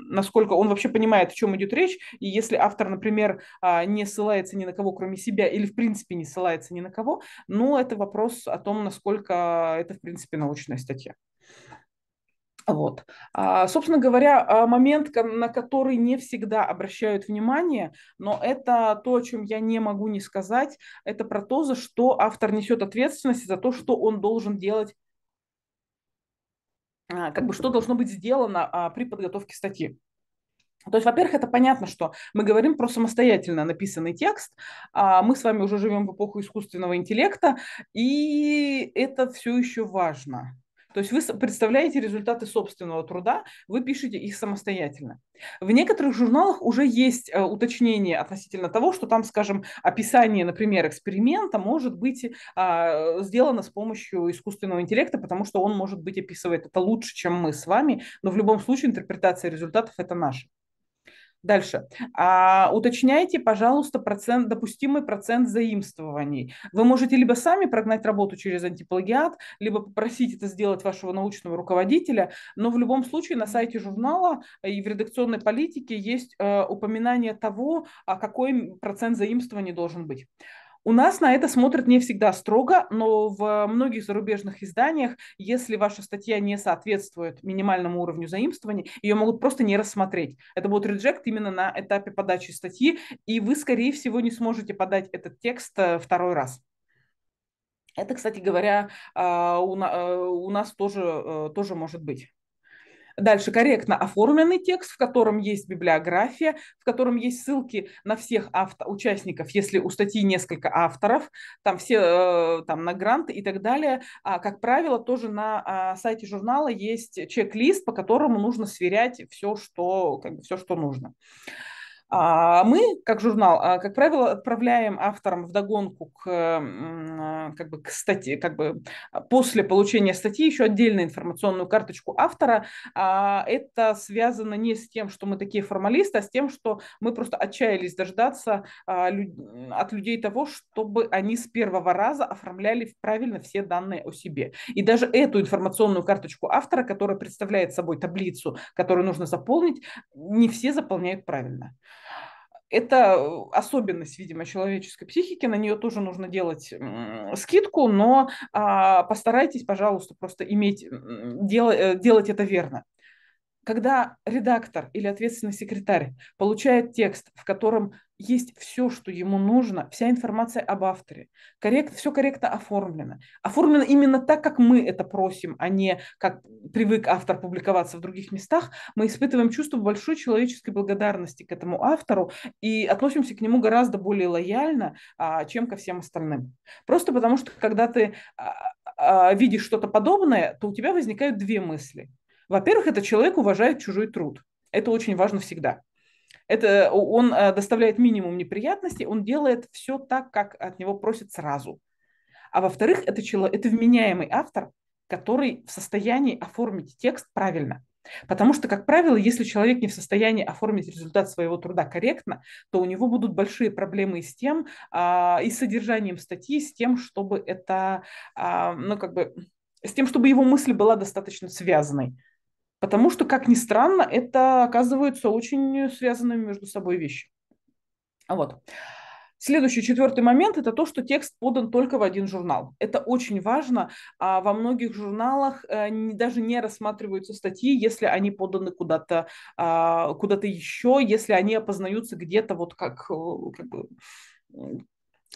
насколько он вообще понимает, о чем идет речь. И если автор, например, а, не ссылается ни на кого, кроме себя, или, в принципе, не ссылается ни на кого, ну, это вопрос о том, насколько это, в принципе, научная статья. Вот. А, собственно говоря, а, момент, на который не всегда обращают внимание, но это то, о чем я не могу не сказать, это про то, за что автор несет ответственность, за то, что он должен делать а, как бы что должно быть сделано а, при подготовке статьи. То есть, во-первых, это понятно, что мы говорим про самостоятельно написанный текст, а мы с вами уже живем в эпоху искусственного интеллекта, и это все еще важно. То есть вы представляете результаты собственного труда, вы пишете их самостоятельно. В некоторых журналах уже есть э, уточнение относительно того, что там, скажем, описание, например, эксперимента может быть а, сделано с помощью искусственного интеллекта, потому что он, может быть, описывает это лучше, чем мы с вами, но в любом случае интерпретация результатов – это наша. Дальше. А, уточняйте, пожалуйста, процент, допустимый процент заимствований. Вы можете либо сами прогнать работу через антиплагиат, либо попросить это сделать вашего научного руководителя, но в любом случае на сайте журнала и в редакционной политике есть э, упоминание того, а какой процент заимствований должен быть. У нас на это смотрят не всегда строго, но в многих зарубежных изданиях, если ваша статья не соответствует минимальному уровню заимствования, ее могут просто не рассмотреть. Это будет реджект именно на этапе подачи статьи, и вы, скорее всего, не сможете подать этот текст э, второй раз. Это, кстати говоря, а, э, у нас тоже, э, тоже может быть. Дальше корректно оформленный текст, в котором есть библиография, в котором есть ссылки на всех авто участников, если у статьи несколько авторов, там все э, там на гранты и так далее. А, как правило, тоже на а, сайте журнала есть чек-лист, по которому нужно сверять все, что как бы, все, что нужно. А мы, как журнал, а, как правило, отправляем авторам в догонку к, а, как бы, к статье, как бы а, после получения статьи еще отдельную информационную карточку автора. Это связано не с тем, что мы такие формалисты, а с тем, что мы просто отчаялись дождаться от людей того, чтобы они с первого раза оформляли правильно все данные о себе. И даже эту информационную карточку автора, которая представляет собой таблицу, которую нужно заполнить, не все заполняют правильно это особенность, видимо, человеческой психики, на нее тоже нужно делать скидку, но а, постарайтесь, пожалуйста, просто иметь, дел, э, делать это верно когда редактор или ответственный секретарь получает текст, в котором есть все, что ему нужно, вся информация об авторе, коррект, все корректно оформлено. Оформлено именно так, как мы это просим, а не как привык автор публиковаться в других местах. Мы испытываем чувство большой человеческой благодарности к этому автору и относимся к нему гораздо более лояльно, а, чем ко всем остальным. Просто потому что, когда ты а, а, видишь что-то подобное, то у тебя возникают две мысли – во-первых, этот человек уважает чужой труд. Это очень важно всегда. Это он э, доставляет минимум неприятностей, он делает все так, как от него просят сразу. А во-вторых, это, человек, это вменяемый автор, который в состоянии оформить текст правильно. Потому что, как правило, если человек не в состоянии оформить результат своего труда корректно, то у него будут большие проблемы и с тем, а, и с содержанием статьи, с тем, чтобы это, а, ну, как бы, с тем, чтобы его мысль была достаточно связанной. Потому что, как ни странно, это оказываются очень связанными между собой вещи. Вот. Следующий, четвертый момент – это то, что текст подан только в один журнал. Это очень важно. А во многих журналах э, даже не рассматриваются статьи, если они поданы куда-то а, куда еще, если они опознаются где-то вот как, э, как бы,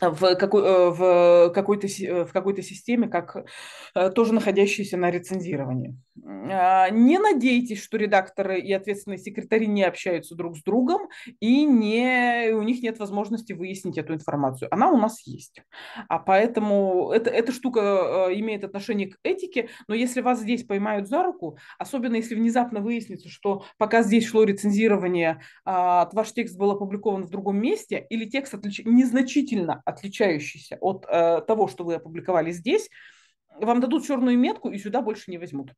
э, в, какой, в, какой-то, в какой-то системе, как тоже находящиеся на рецензировании. А, не надейтесь, что редакторы и ответственные секретари не общаются друг с другом, и не, у них нет возможности выяснить эту информацию. Она у нас есть. А поэтому это, эта штука а, имеет отношение к этике, но если вас здесь поймают за руку, особенно если внезапно выяснится, что пока здесь шло рецензирование, а, ваш текст был опубликован в другом месте, или текст отлич... незначительно отличающийся от э, того, что вы опубликовали здесь, вам дадут черную метку и сюда больше не возьмут.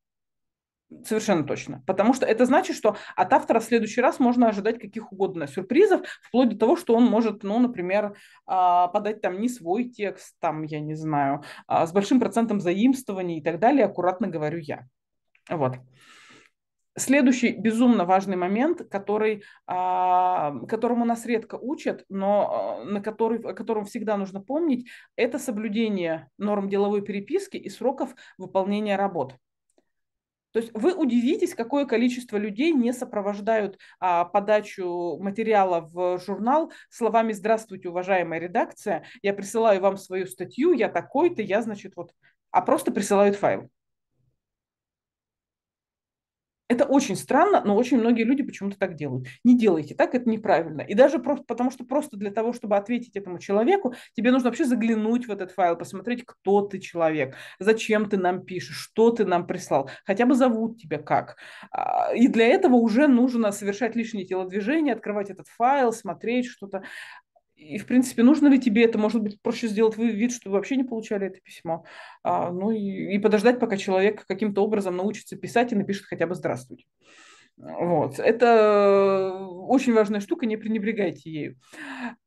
Совершенно точно. Потому что это значит, что от автора в следующий раз можно ожидать каких угодно сюрпризов, вплоть до того, что он может, ну, например, а, подать там не свой текст, там, я не знаю, а, с большим процентом заимствований и так далее, аккуратно говорю я. Вот. Следующий безумно важный момент, который, а, которому нас редко учат, но на который, о котором всегда нужно помнить, это соблюдение норм деловой переписки и сроков выполнения работ. То есть вы удивитесь, какое количество людей не сопровождают а, подачу материала в журнал словами «Здравствуйте, уважаемая редакция, я присылаю вам свою статью, я такой-то, я, значит, вот…» А просто присылают файл. Это очень странно, но очень многие люди почему-то так делают. Не делайте так, это неправильно. И даже просто потому, что просто для того, чтобы ответить этому человеку, тебе нужно вообще заглянуть в этот файл, посмотреть, кто ты человек, зачем ты нам пишешь, что ты нам прислал, хотя бы зовут тебя как. А, и для этого уже нужно совершать лишние телодвижения, открывать этот файл, смотреть что-то и, в принципе, нужно ли тебе это? Может быть, проще сделать вид, что вы вообще не получали это письмо. А, ну и, и подождать, пока человек каким-то образом научится писать и напишет хотя бы «здравствуйте». Вот. Это очень важная штука, не пренебрегайте ею.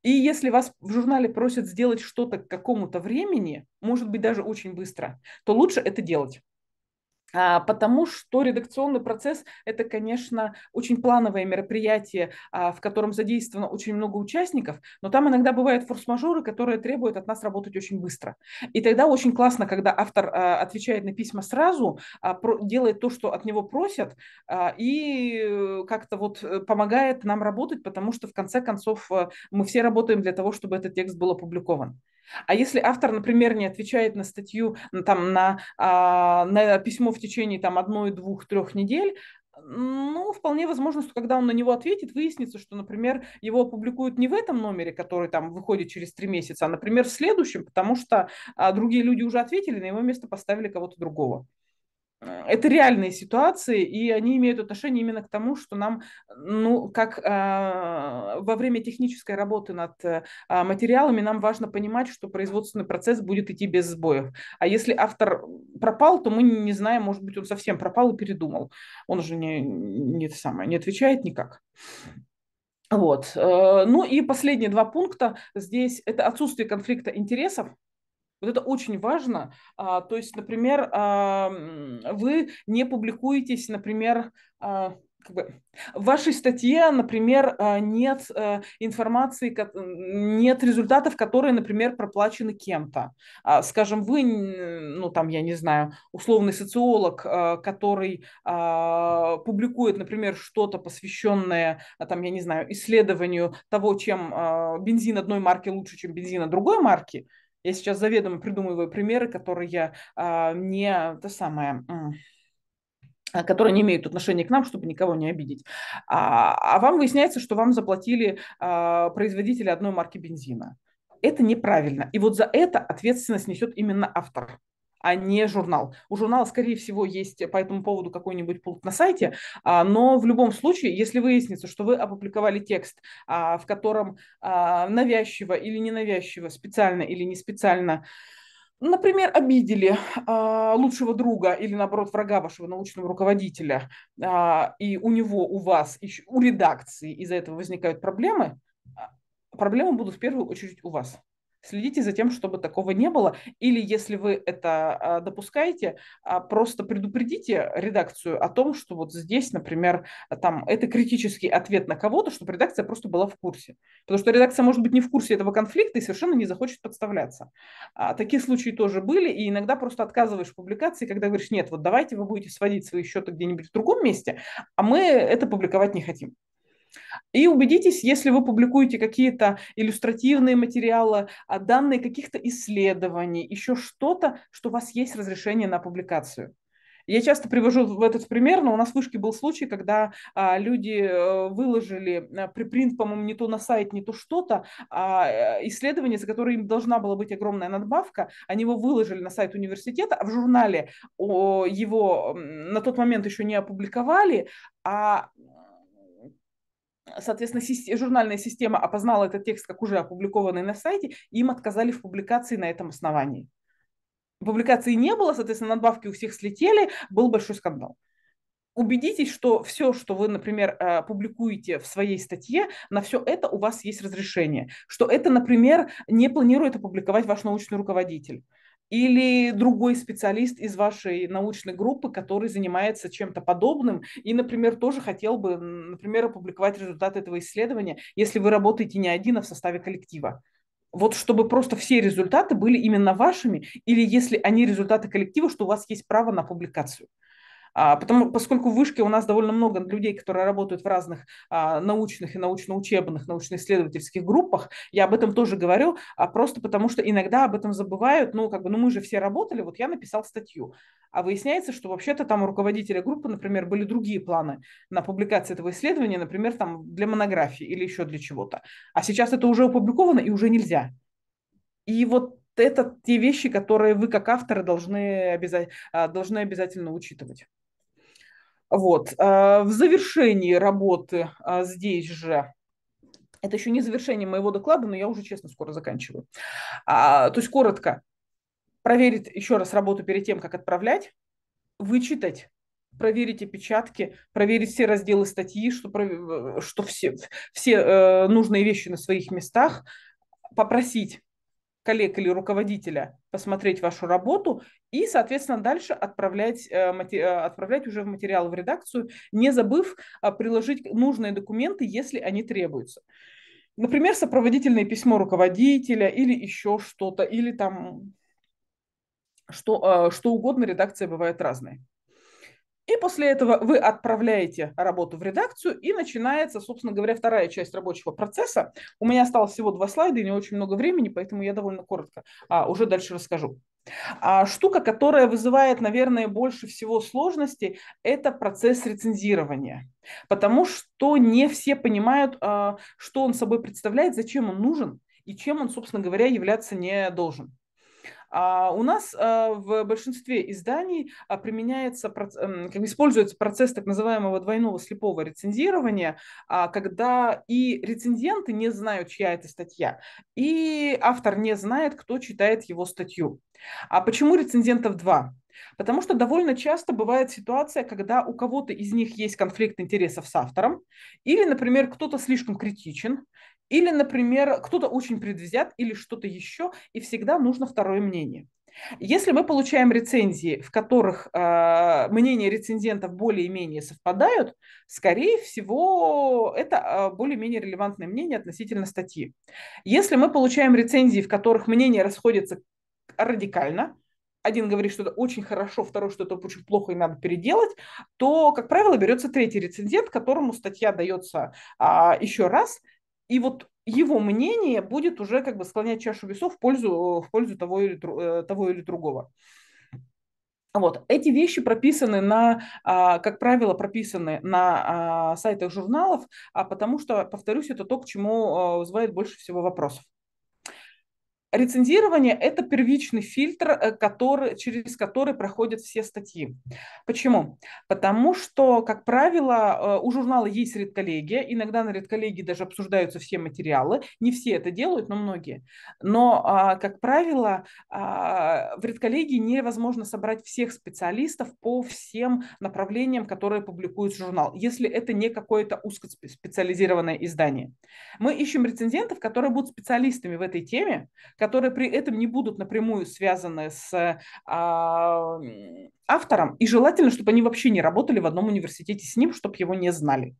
И если вас в журнале просят сделать что-то к какому-то времени, может быть, даже очень быстро, то лучше это делать. А, потому что редакционный процесс – это, конечно, очень плановое мероприятие, а, в котором задействовано очень много участников, но там иногда бывают форс-мажоры, которые требуют от нас работать очень быстро. И тогда очень классно, когда автор а, отвечает на письма сразу, делает то, что от него просят, и э, как-то вот э, помогает нам работать, потому что, в конце концов, э, мы все работаем для того, чтобы этот текст был опубликован. А если автор, например, не отвечает на статью, там, на, а, на письмо в течение там, одной, двух, трех недель, ну, вполне возможно, что когда он на него ответит, выяснится, что, например, его опубликуют не в этом номере, который там выходит через три месяца, а, например, в следующем, потому что а, другие люди уже ответили, на его место поставили кого-то другого. Э, это реальные ситуации, и они имеют отношение именно к тому, что нам, ну, как э, во время технической работы над э, а, материалами, нам важно понимать, что производственный процесс будет идти без сбоев. А если автор пропал, то мы не знаем, может быть, он совсем пропал и передумал. Он же не, не, самое, не отвечает никак. Вот. Э, ну и последние два пункта здесь – это отсутствие конфликта интересов, вот это очень важно. А, то есть, например, а, вы не публикуетесь, например, а, как бы, в вашей статье, например, а, нет э, информации, нет результатов, которые, например, проплачены кем-то. А, скажем, вы, ну там, я не знаю, условный социолог, а, который публикует, например, что-то посвященное, там, я не знаю, исследованию того, чем бензин одной марки лучше, чем бензин другой марки – я сейчас заведомо придумываю примеры, которые а, не а, то самое а, которые не имеют отношения к нам, чтобы никого не обидеть. А, а вам выясняется, что вам заплатили а, производители одной марки бензина. Это неправильно. И вот за это ответственность несет именно автор а не журнал. У журнала, скорее всего, есть по этому поводу какой-нибудь пункт на сайте, а, но в любом случае, если выяснится, что вы опубликовали текст, а, в котором а, навязчиво или ненавязчиво, специально или не специально, например, обидели лучшего друга или, наоборот, врага вашего научного руководителя, и у него, у вас, у редакции из-за этого возникают проблемы, проблемы будут в первую очередь у вас. Следите за тем, чтобы такого не было. Или если вы это а, допускаете, а, просто предупредите редакцию о том, что вот здесь, например, там это критический ответ на кого-то, чтобы редакция просто была в курсе. Потому что редакция может быть не в курсе этого конфликта и совершенно не захочет подставляться. А, такие случаи тоже были, и иногда просто отказываешь в публикации, когда говоришь, нет, вот давайте вы будете сводить свои счеты где-нибудь в другом месте, а мы это публиковать не хотим. И убедитесь, если вы публикуете какие-то иллюстративные материалы, а, данные каких-то исследований, еще что-то, что у вас есть разрешение на публикацию. Я часто привожу в этот пример, но у нас в вышке был случай, когда а, люди а, выложили а, припринт, по-моему, не то на сайт, не то что-то, а, э, исследование, за которое им должна была быть огромная надбавка, они его выложили на сайт университета, а в журнале о, его на тот момент еще не опубликовали, а соответственно, система, журнальная система опознала этот текст как уже опубликованный на сайте, им отказали в публикации на этом основании. Публикации не было, соответственно, надбавки у всех слетели, был большой скандал. Убедитесь, что все, что вы, например, э, публикуете в своей статье, на все это у вас есть разрешение, что это, например, не планирует опубликовать ваш научный руководитель или другой специалист из вашей научной группы, который занимается чем-то подобным и, например, тоже хотел бы, например, опубликовать результаты этого исследования, если вы работаете не один, а в составе коллектива. Вот чтобы просто все результаты были именно вашими, или если они результаты коллектива, что у вас есть право на публикацию. А, потому, поскольку в вышке у нас довольно много людей, которые работают в разных а, научных и научно-учебных, научно-исследовательских группах, я об этом тоже говорю, а просто потому что иногда об этом забывают, ну, как бы, ну, мы же все работали, вот я написал статью. А выясняется, что вообще-то там у руководителя группы, например, были другие планы на публикацию этого исследования, например, там для монографии или еще для чего-то. А сейчас это уже опубликовано и уже нельзя. И вот это те вещи, которые вы как авторы должны, обяза- должны обязательно учитывать. Вот. А, в завершении работы а, здесь же это еще не завершение моего доклада, но я уже, честно, скоро заканчиваю. А, то есть, коротко, проверить еще раз работу перед тем, как отправлять, вычитать, проверить опечатки, проверить все разделы статьи, что, э, что все, все э, нужные вещи на своих местах, попросить коллег или руководителя посмотреть вашу работу и, соответственно, дальше отправлять, э, э, отправлять уже в материал в редакцию, не забыв а, приложить нужные документы, если они требуются. Например, сопроводительное письмо руководителя или еще что-то, или там что, э, что угодно, редакция бывает разная. И после этого вы отправляете работу в редакцию, и начинается, собственно говоря, вторая часть рабочего процесса. У меня осталось всего два слайда и не очень много времени, поэтому я довольно коротко а, уже дальше расскажу. А, штука, которая вызывает, наверное, больше всего сложностей, это процесс рецензирования. Потому что не все понимают, а, что он собой представляет, зачем он нужен и чем он, собственно говоря, являться не должен. А у нас э, в большинстве изданий а, применяется, как используется процесс так называемого двойного слепого рецензирования, а, когда и рецензенты не знают, чья это статья, и автор не знает, кто читает его статью. А почему рецензентов два? Потому что довольно часто бывает ситуация, когда у кого-то из них есть конфликт интересов с автором, или, например, кто-то слишком критичен, или, например, кто-то очень предвзят или что-то еще, и всегда нужно второе мнение. Если мы получаем рецензии, в которых э, мнения рецензентов более-менее совпадают, скорее всего, это э, более-менее релевантное мнение относительно статьи. Если мы получаем рецензии, в которых мнения расходятся радикально, один говорит, что это очень хорошо, второй, что это очень плохо и надо переделать, то, как правило, берется третий рецензент, которому статья дается а, еще раз и вот его мнение будет уже как бы склонять чашу весов в пользу, в пользу того, или, э, того или другого. Вот. Эти вещи прописаны на, а, как правило, прописаны на а, сайтах журналов, а потому что, повторюсь, это то, к чему вызывает больше всего вопросов. Рецензирование – это первичный фильтр, э, который, через который проходят все статьи. Почему? Потому что, как правило, э, у журнала есть редколлегия, иногда на редколлегии даже обсуждаются все материалы, не все это делают, но многие. Но, а, как правило, а, в редколлегии невозможно собрать всех специалистов по всем направлениям, которые публикует журнал, если это не какое-то узкоспециализированное издание. Мы ищем рецензентов, которые будут специалистами в этой теме, которые при этом не будут напрямую связаны с а, автором, и желательно, чтобы они вообще не работали в одном университете с ним, чтобы его не знали.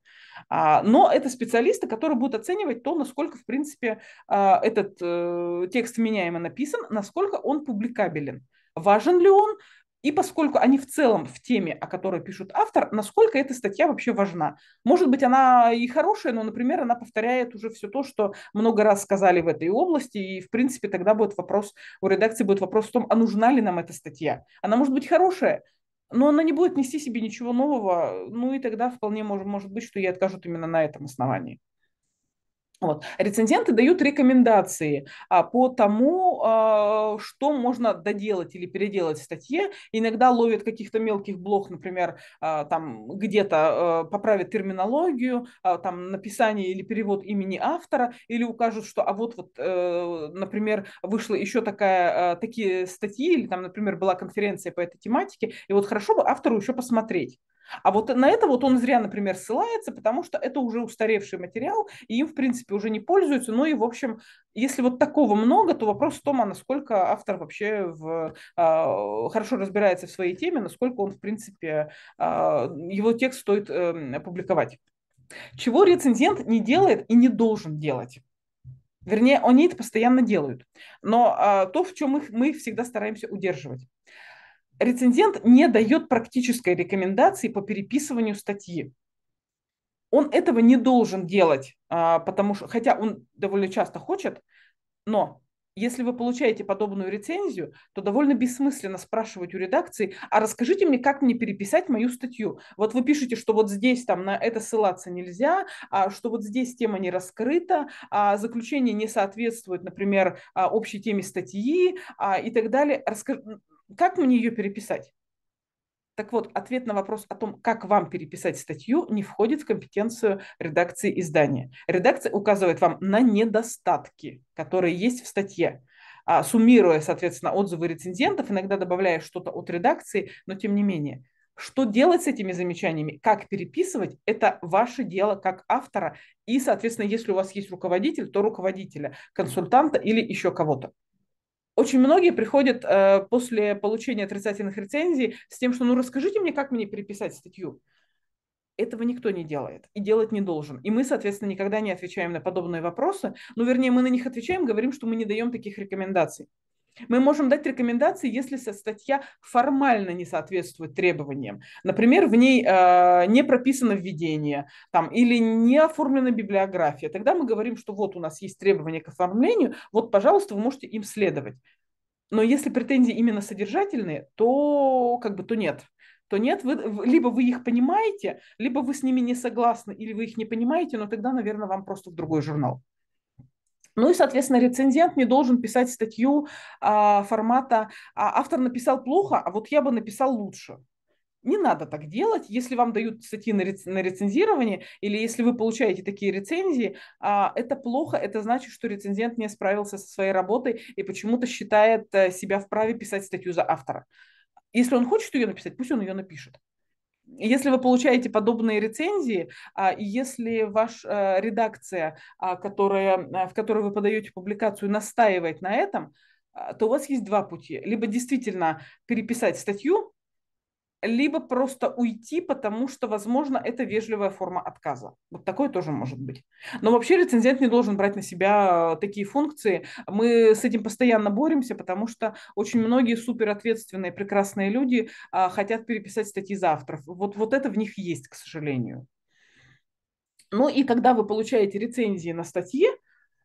А, но это специалисты, которые будут оценивать то, насколько, в принципе, а, этот э, текст меняемо написан, насколько он публикабелен важен ли он, и поскольку они в целом в теме, о которой пишет автор, насколько эта статья вообще важна. Может быть, она и хорошая, но, например, она повторяет уже все то, что много раз сказали в этой области, и, в принципе, тогда будет вопрос, у редакции будет вопрос в том, а нужна ли нам эта статья. Она может быть хорошая, но она не будет нести себе ничего нового, ну и тогда вполне может, может быть, что ей откажут именно на этом основании. Вот. Рецензенты дают рекомендации а, по тому, а, что можно доделать или переделать в статье. Иногда ловят каких-то мелких блох, например, а, там где-то а, поправят терминологию, там написание или перевод имени автора, или укажут, что а вот, вот э, например, вышла еще такая, такие статьи, или там, например, была конференция по этой тематике, и вот хорошо бы автору еще посмотреть. А вот на это вот он зря, например, ссылается, потому что это уже устаревший материал, и им, в принципе, уже не пользуются. Ну и, в общем, если вот такого много, то вопрос в том, а насколько автор вообще в, а, хорошо разбирается в своей теме, насколько он, в принципе, а, его текст стоит а, эм, публиковать. Чего рецензент не делает и не должен делать. Вернее, они это постоянно делают. Но а, то, в чем их, мы их всегда стараемся удерживать рецензент не дает практической рекомендации по переписыванию статьи. Он этого не должен делать, а, потому что, хотя он довольно часто хочет, но если вы получаете подобную рецензию, то довольно бессмысленно спрашивать у редакции, а расскажите мне, как мне переписать мою статью. Вот вы пишете, что вот здесь там на это ссылаться нельзя, а, что вот здесь тема не раскрыта, а заключение не соответствует, например, общей теме статьи и так далее. Расскаж... Как мне ее переписать? Так вот, ответ на вопрос о том, как вам переписать статью, не входит в компетенцию редакции издания. Редакция указывает вам на недостатки, которые есть в статье, а, суммируя, соответственно, отзывы рецензентов, иногда добавляя что-то от редакции, но тем не менее. Что делать с этими замечаниями, как переписывать, это ваше дело как автора. И, соответственно, если у вас есть руководитель, то руководителя, консультанта или еще кого-то. Очень многие приходят э, после получения отрицательных рецензий с тем, что ну расскажите мне, как мне переписать статью. Этого никто не делает и делать не должен. И мы, соответственно, никогда не отвечаем на подобные вопросы. Ну, вернее, мы на них отвечаем, говорим, что мы не даем таких рекомендаций. Мы можем дать рекомендации, если статья формально не соответствует требованиям. Например, в ней э, не прописано введение там, или не оформлена библиография. Тогда мы говорим, что вот у нас есть требования к оформлению, вот, пожалуйста, вы можете им следовать. Но если претензии именно содержательные, то как бы то нет то нет, вы, либо вы их понимаете, либо вы с ними не согласны, или вы их не понимаете, но тогда, наверное, вам просто в другой журнал. Ну и, соответственно, рецензент не должен писать статью а, формата а, «автор написал плохо, а вот я бы написал лучше». Не надо так делать. Если вам дают статьи на, рец- на рецензирование или если вы получаете такие рецензии, а, это плохо, это значит, что рецензент не справился со своей работой и почему-то считает э, себя вправе писать статью за автора. Если он хочет ее написать, пусть он ее напишет если вы получаете подобные рецензии, а, и если ваша э, редакция, а, которая, э, в которой вы подаете публикацию, настаивает на этом, а, то у вас есть два пути. Либо действительно переписать статью, либо просто уйти, потому что, возможно, это вежливая форма отказа. Вот такое тоже может быть. Но вообще рецензент не должен брать на себя такие функции. Мы с этим постоянно боремся, потому что очень многие суперответственные, прекрасные люди а, хотят переписать статьи за авторов. Вот, вот это в них есть, к сожалению. Ну и когда вы получаете рецензии на статьи,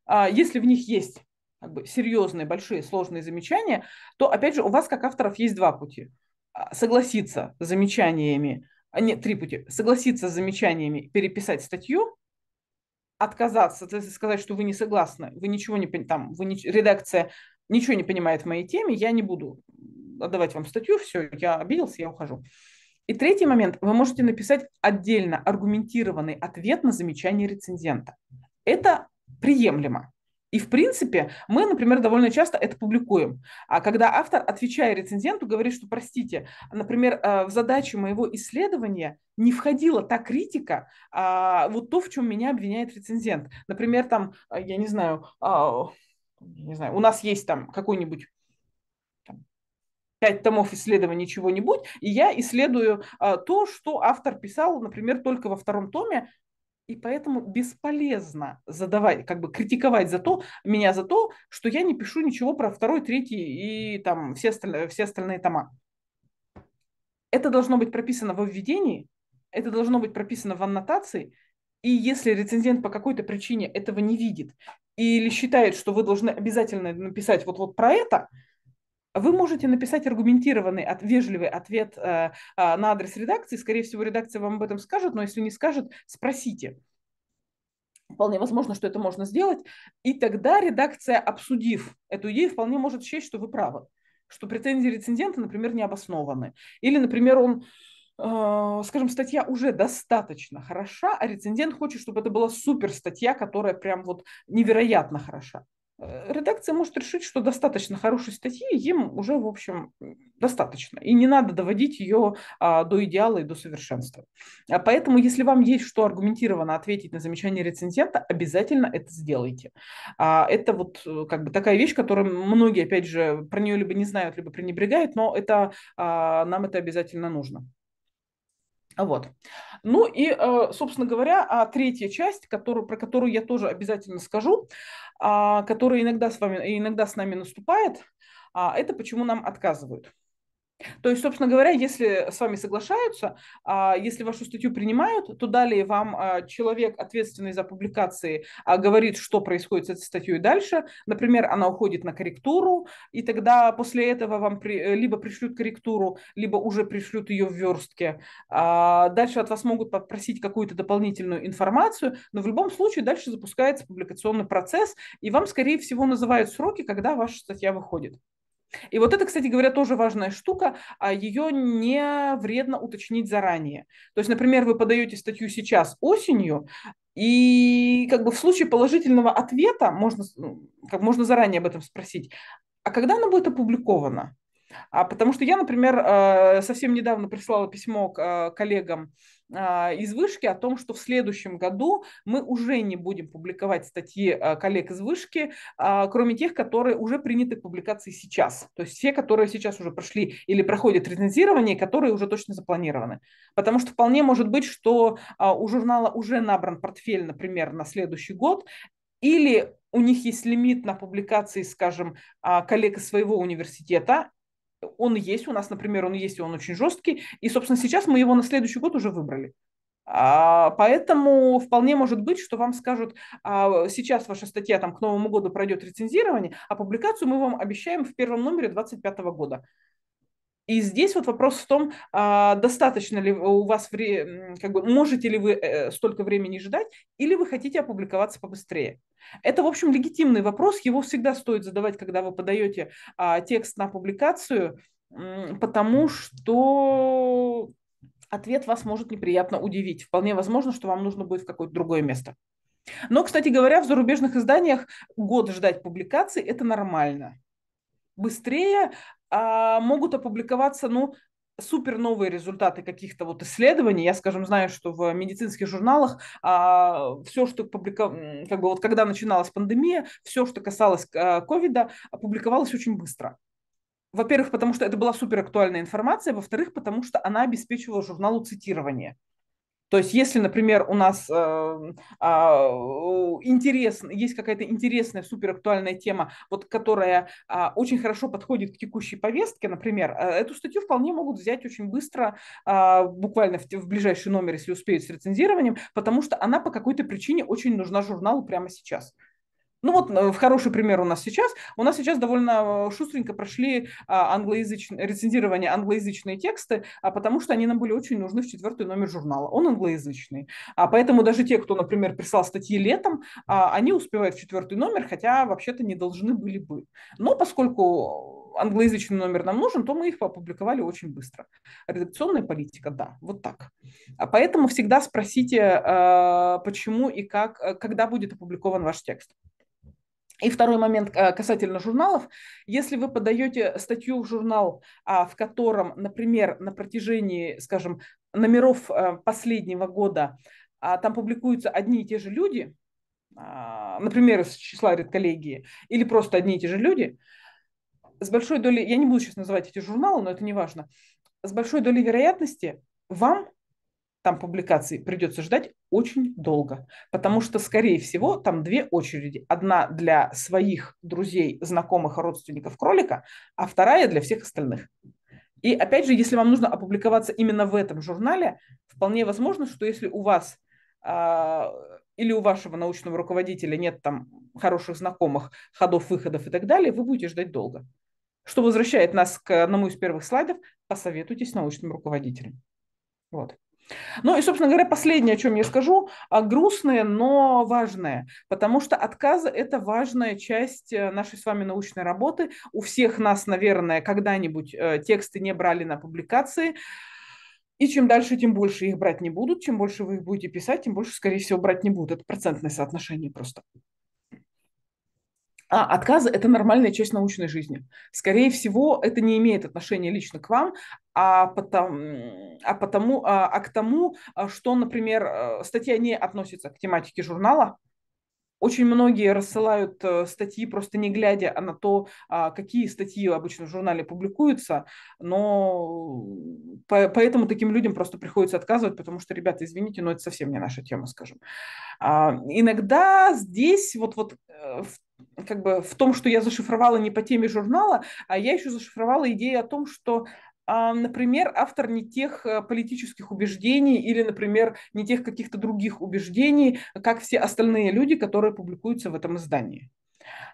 а, если в них есть как бы, серьезные, большие, сложные замечания, то, опять же, у вас как авторов есть два пути – а, согласиться с замечаниями, а, нет, три пути, согласиться с замечаниями, переписать статью, отказаться, сказать, что вы не согласны, вы ничего не там, вы не, редакция ничего не понимает в моей теме, я не буду отдавать вам статью, все, я обиделся, я ухожу. И третий момент, вы можете написать отдельно аргументированный ответ на замечание рецензента. Это приемлемо. И, в принципе, мы, например, довольно часто это публикуем. А когда автор, отвечая рецензенту, говорит, что, простите, например, э, в задачу моего исследования не входила та критика, а, вот то, в чем меня обвиняет рецензент. Например, там, э, я не знаю, а, не знаю, у нас есть там какой-нибудь пять томов исследования чего-нибудь, и я исследую а, то, что автор писал, например, только во втором томе, и поэтому бесполезно задавать, как бы критиковать за то, меня за то, что я не пишу ничего про второй, третий и там все остальные, все остальные тома. Это должно быть прописано во введении, это должно быть прописано в аннотации, и если рецензент по какой-то причине этого не видит или считает, что вы должны обязательно написать вот, вот про это – вы можете написать аргументированный, от, вежливый ответ э, э, на адрес редакции. Скорее всего, редакция вам об этом скажет, но если не скажет, спросите. Вполне возможно, что это можно сделать. И тогда редакция, обсудив эту идею, вполне может счесть, что вы правы, что претензии рецензента, например, не обоснованы. Или, например, он э, скажем, статья уже достаточно хороша, а рецензент хочет, чтобы это была супер статья, которая прям вот невероятно хороша. Э, редакция может решить, что достаточно хорошей статьи, им уже, в общем, достаточно. И не надо доводить ее а, до идеала и до совершенства. А поэтому, если вам есть что аргументированно ответить на замечание рецензента, обязательно это сделайте. А, это вот э, как бы такая вещь, которую многие, опять же, про нее либо не знают, либо пренебрегают, но это, а, нам это обязательно нужно. Вот. Ну и, э, собственно говоря, а третья часть, которую, про которую я тоже обязательно скажу, а, которая иногда с, вами, иногда с нами наступает, а, это почему нам отказывают. То есть, собственно говоря, если с вами соглашаются, а, если вашу статью принимают, то далее вам а, человек, ответственный за публикации, а, говорит, что происходит с этой статьей дальше. Например, она уходит на корректуру, и тогда после этого вам при, э, либо пришлют корректуру, либо уже пришлют ее в верстке. Дальше от вас могут попросить какую-то дополнительную информацию, но в любом случае дальше запускается публикационный процесс, и вам, скорее всего, называют сроки, когда ваша статья выходит. И вот это, кстати говоря, тоже важная штука, а ее не вредно уточнить заранее. То есть, например, вы подаете статью сейчас осенью, и как бы в случае положительного ответа можно, ну, как можно заранее об этом спросить, а когда она будет опубликована? А потому что я, например, э, совсем недавно прислала письмо к э, коллегам а, из вышки о том, что в следующем году мы уже не будем публиковать статьи а, коллег из вышки, а, кроме тех, которые уже приняты к публикации сейчас. То есть все, которые сейчас уже прошли или проходят рецензирование, которые уже точно запланированы. Потому что вполне может быть, что у журнала уже набран портфель, например, на следующий год, или у них есть лимит на публикации, скажем, коллег из своего университета, он есть у нас, например, он есть, и он очень жесткий. И, собственно, сейчас мы его на следующий год уже выбрали. А, поэтому вполне может быть, что вам скажут, а, сейчас ваша статья там, к Новому году пройдет рецензирование, а публикацию мы вам обещаем в первом номере 2025 года. И здесь вот вопрос в том, а, достаточно ли у вас, как бы, можете ли вы э, столько времени ждать, или вы хотите опубликоваться побыстрее. Это, в общем, легитимный вопрос, его всегда стоит задавать, когда вы подаете а, текст на публикацию, потому что ответ вас может неприятно удивить. Вполне возможно, что вам нужно будет в какое-то другое место. Но, кстати говоря, в зарубежных изданиях год ждать публикации – это нормально быстрее а, могут опубликоваться, ну, супер новые результаты каких-то вот исследований. Я, скажем, знаю, что в медицинских журналах а, все, что публика... как бы вот когда начиналась пандемия, все, что касалось э, ковида, опубликовалось очень быстро. Во-первых, потому что это была супер актуальная информация, во-вторых, потому что она обеспечивала журналу цитирование. То есть, если, например, у нас э, эм, э, а, интерес, есть какая-то интересная, суперактуальная тема, вот, которая э, очень хорошо подходит к текущей повестке, например, э, эту статью вполне могут взять очень быстро, э, буквально в, в ближайший номер, если успеют с рецензированием, потому что она по какой-то причине очень нужна журналу прямо сейчас. Ну вот э, в хороший пример у нас сейчас. У нас сейчас довольно э, шустренько прошли а, англоязычные, рецензирование англоязычные тексты, а, потому что они нам были очень нужны в четвертый номер журнала. Он англоязычный. а Поэтому даже те, кто, например, прислал статьи летом, а, они успевают в четвертый номер, хотя вообще-то не должны были бы. Но поскольку англоязычный номер нам нужен, то мы их опубликовали очень быстро. Редакционная политика, да, вот так. А поэтому всегда спросите, э, почему и как, когда будет опубликован ваш текст. И второй момент э, касательно журналов. Если вы подаете статью в журнал, а, в котором, например, на протяжении, скажем, номеров э, последнего года а, там публикуются одни и те же люди, а, например, из числа редколлегии, или просто одни и те же люди, с большой долей, я не буду сейчас называть эти журналы, но это не важно, с большой долей вероятности вам там публикации придется ждать очень долго, потому что, скорее всего, там две очереди. Одна для своих друзей, знакомых, родственников кролика, а вторая для всех остальных. И опять же, если вам нужно опубликоваться именно в этом журнале, вполне возможно, что если у вас э, или у вашего научного руководителя нет там хороших знакомых, ходов, выходов и так далее, вы будете ждать долго. Что возвращает нас к одному из первых слайдов, посоветуйтесь с научным руководителем. Вот. Ну и, собственно говоря, последнее, о чем я скажу, а, грустное, но важное, потому что отказы – это важная часть э, нашей с вами научной работы. У всех нас, наверное, когда-нибудь э, тексты не брали на публикации, и чем дальше, тем больше их брать не будут, чем больше вы их будете писать, тем больше, скорее всего, брать не будут. Это процентное соотношение просто. А отказы – это нормальная часть научной жизни. Скорее всего, это не имеет отношения лично к вам, а, потом, а, потому, а, а к тому, а что, например, э, статья не относится к тематике журнала. Очень многие рассылают э, статьи, просто не глядя на то, а, какие статьи обычно в журнале публикуются, но э, поэтому таким людям просто приходится отказывать, потому что, ребята, извините, но это совсем не наша тема, скажем. А, иногда здесь вот, вот в как бы в том, что я зашифровала не по теме журнала, а я еще зашифровала идею о том, что а, например, автор не тех э, политических убеждений или, например, не тех каких-то других убеждений, как все остальные люди, которые публикуются в этом издании.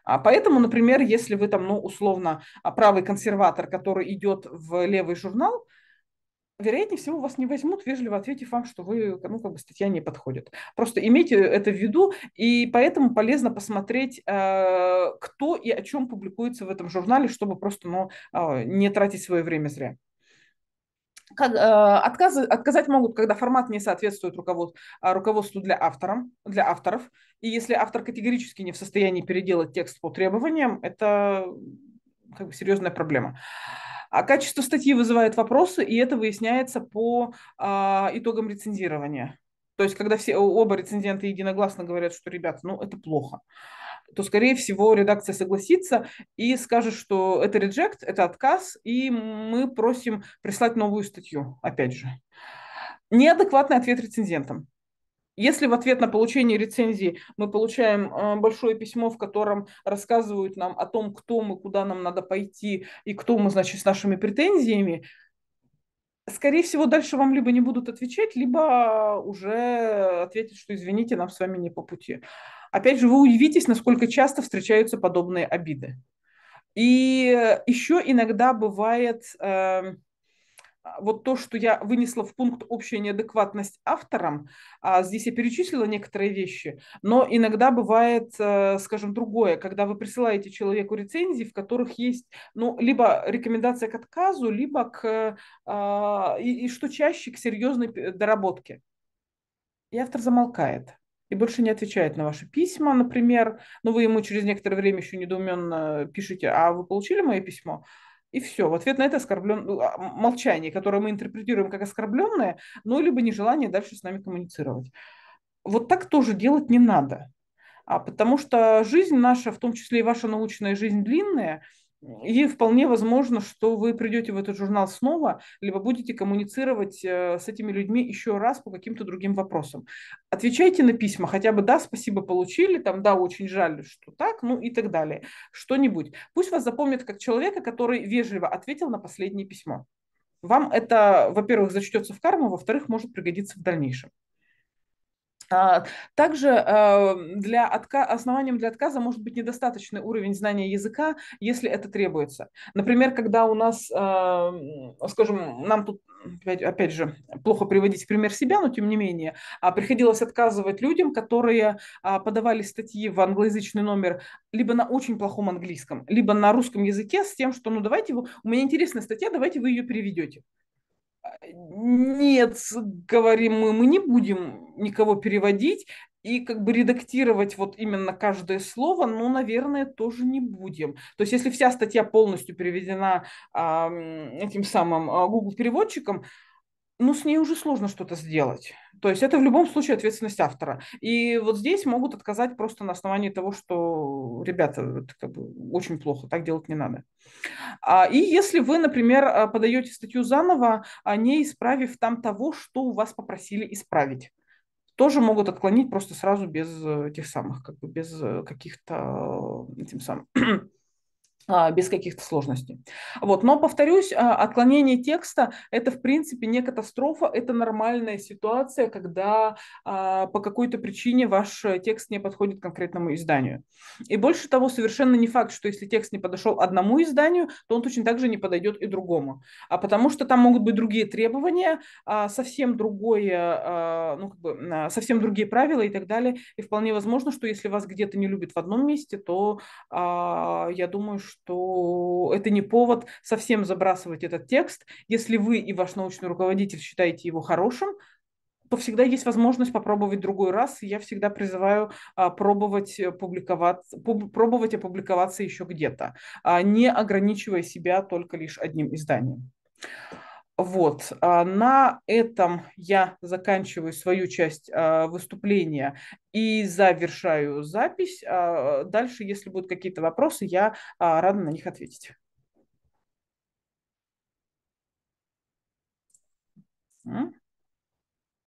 А Поэтому, например, если вы там, ну, условно, а, правый консерватор, который идет в левый журнал, вероятнее всего, вас не возьмут, вежливо ответив вам, что вы, ну, как бы статья не подходит. Просто имейте это в виду, и поэтому полезно посмотреть, э, кто и о чем публикуется в этом журнале, чтобы просто ну, а, не тратить свое время зря. Как, э, отказы, отказать могут, когда формат не соответствует руковод, а, руководству для, автора, для авторов. И если автор категорически не в состоянии переделать текст по требованиям, это как бы серьезная проблема. Э, а качество статьи вызывает вопросы, и это выясняется по а, итогам рецензирования. То есть, когда все оба рецензента единогласно говорят, что, ребята, ну, это плохо, то, скорее всего, редакция согласится и скажет, что это реджект, это отказ, и мы просим прислать новую статью, опять же. Неадекватный ответ рецензентам. Если в ответ на получение рецензии мы получаем э, большое письмо, в котором рассказывают нам о том, кто мы, куда нам надо пойти и кто мы, значит, с нашими претензиями, скорее всего, дальше вам либо не будут отвечать, либо уже ответят, что извините, нам с вами не по пути. Опять же, вы удивитесь, насколько часто встречаются подобные обиды. И еще иногда бывает... Э, а, вот то, что я вынесла в пункт «Общая неадекватность авторам», а здесь я перечислила некоторые вещи, но иногда бывает, э, скажем, другое, когда вы присылаете человеку рецензии, в которых есть ну, либо рекомендация к отказу, либо к, э, а, и, и что чаще, к серьезной доработке. И автор замолкает и больше не отвечает на ваши письма, например, но ну, вы ему через некоторое время еще недоуменно пишете, а вы получили мое письмо? И все. В ответ на это оскорблен... Ну, а, молчание, которое мы интерпретируем как оскорбленное, ну, либо нежелание дальше с нами коммуницировать. Вот так тоже делать не надо. А потому что жизнь наша, в том числе и ваша научная жизнь длинная – и вполне возможно, что вы придете в этот журнал снова, либо будете коммуницировать э, с этими людьми еще раз по каким-то другим вопросам. Отвечайте на письма, хотя бы да, спасибо получили, там да, очень жаль, что так, ну и так далее. Что-нибудь. Пусть вас запомнят как человека, который вежливо ответил на последнее письмо. Вам это, во-первых, зачтется в карму, во-вторых, может пригодиться в дальнейшем. А, также а, для отка... основанием для отказа может быть недостаточный уровень знания языка, если это требуется. Например, когда у нас, а, скажем, нам тут, опять же, плохо приводить пример себя, но тем не менее, приходилось отказывать людям, которые подавали статьи в англоязычный номер либо на очень плохом английском, либо на русском языке с тем, что, ну, давайте, вы... у меня интересная статья, давайте вы ее переведете нет, говорим мы, мы не будем никого переводить, и как бы редактировать вот именно каждое слово, ну, наверное, тоже не будем. То есть если вся статья полностью переведена э, этим самым а, Google-переводчиком, ну, с ней уже сложно что-то сделать. То есть это в любом случае ответственность автора. И вот здесь могут отказать просто на основании того, что, ребята, это как бы очень плохо, так делать не надо. А И если вы, например, а, подаете статью заново, а не исправив там того, что у вас попросили исправить, тоже могут отклонить просто сразу без э, тех самых, как бы без э, каких-то э, этим самым А, без каких-то сложностей. Вот. Но, повторюсь, а, отклонение текста – это, в принципе, не катастрофа, это нормальная ситуация, когда а, по какой-то причине ваш текст не подходит конкретному изданию. И больше того, совершенно не факт, что если текст не подошел одному изданию, то он точно так же не подойдет и другому. А потому что там могут быть другие требования, совсем, другое, ну, как бы, совсем другие правила и так далее. И вполне возможно, что если вас где-то не любят в одном месте, то я думаю, что что это не повод совсем забрасывать этот текст. Если вы и ваш научный руководитель считаете его хорошим, то всегда есть возможность попробовать другой раз. Я всегда призываю а, пробовать, э, публиковать пуб, пробовать опубликоваться еще где-то, а не ограничивая себя только лишь одним изданием. Вот, а, на этом я заканчиваю свою часть а, выступления и завершаю запись. А, дальше, если будут какие-то вопросы, я рада на них ответить. Mm-hmm.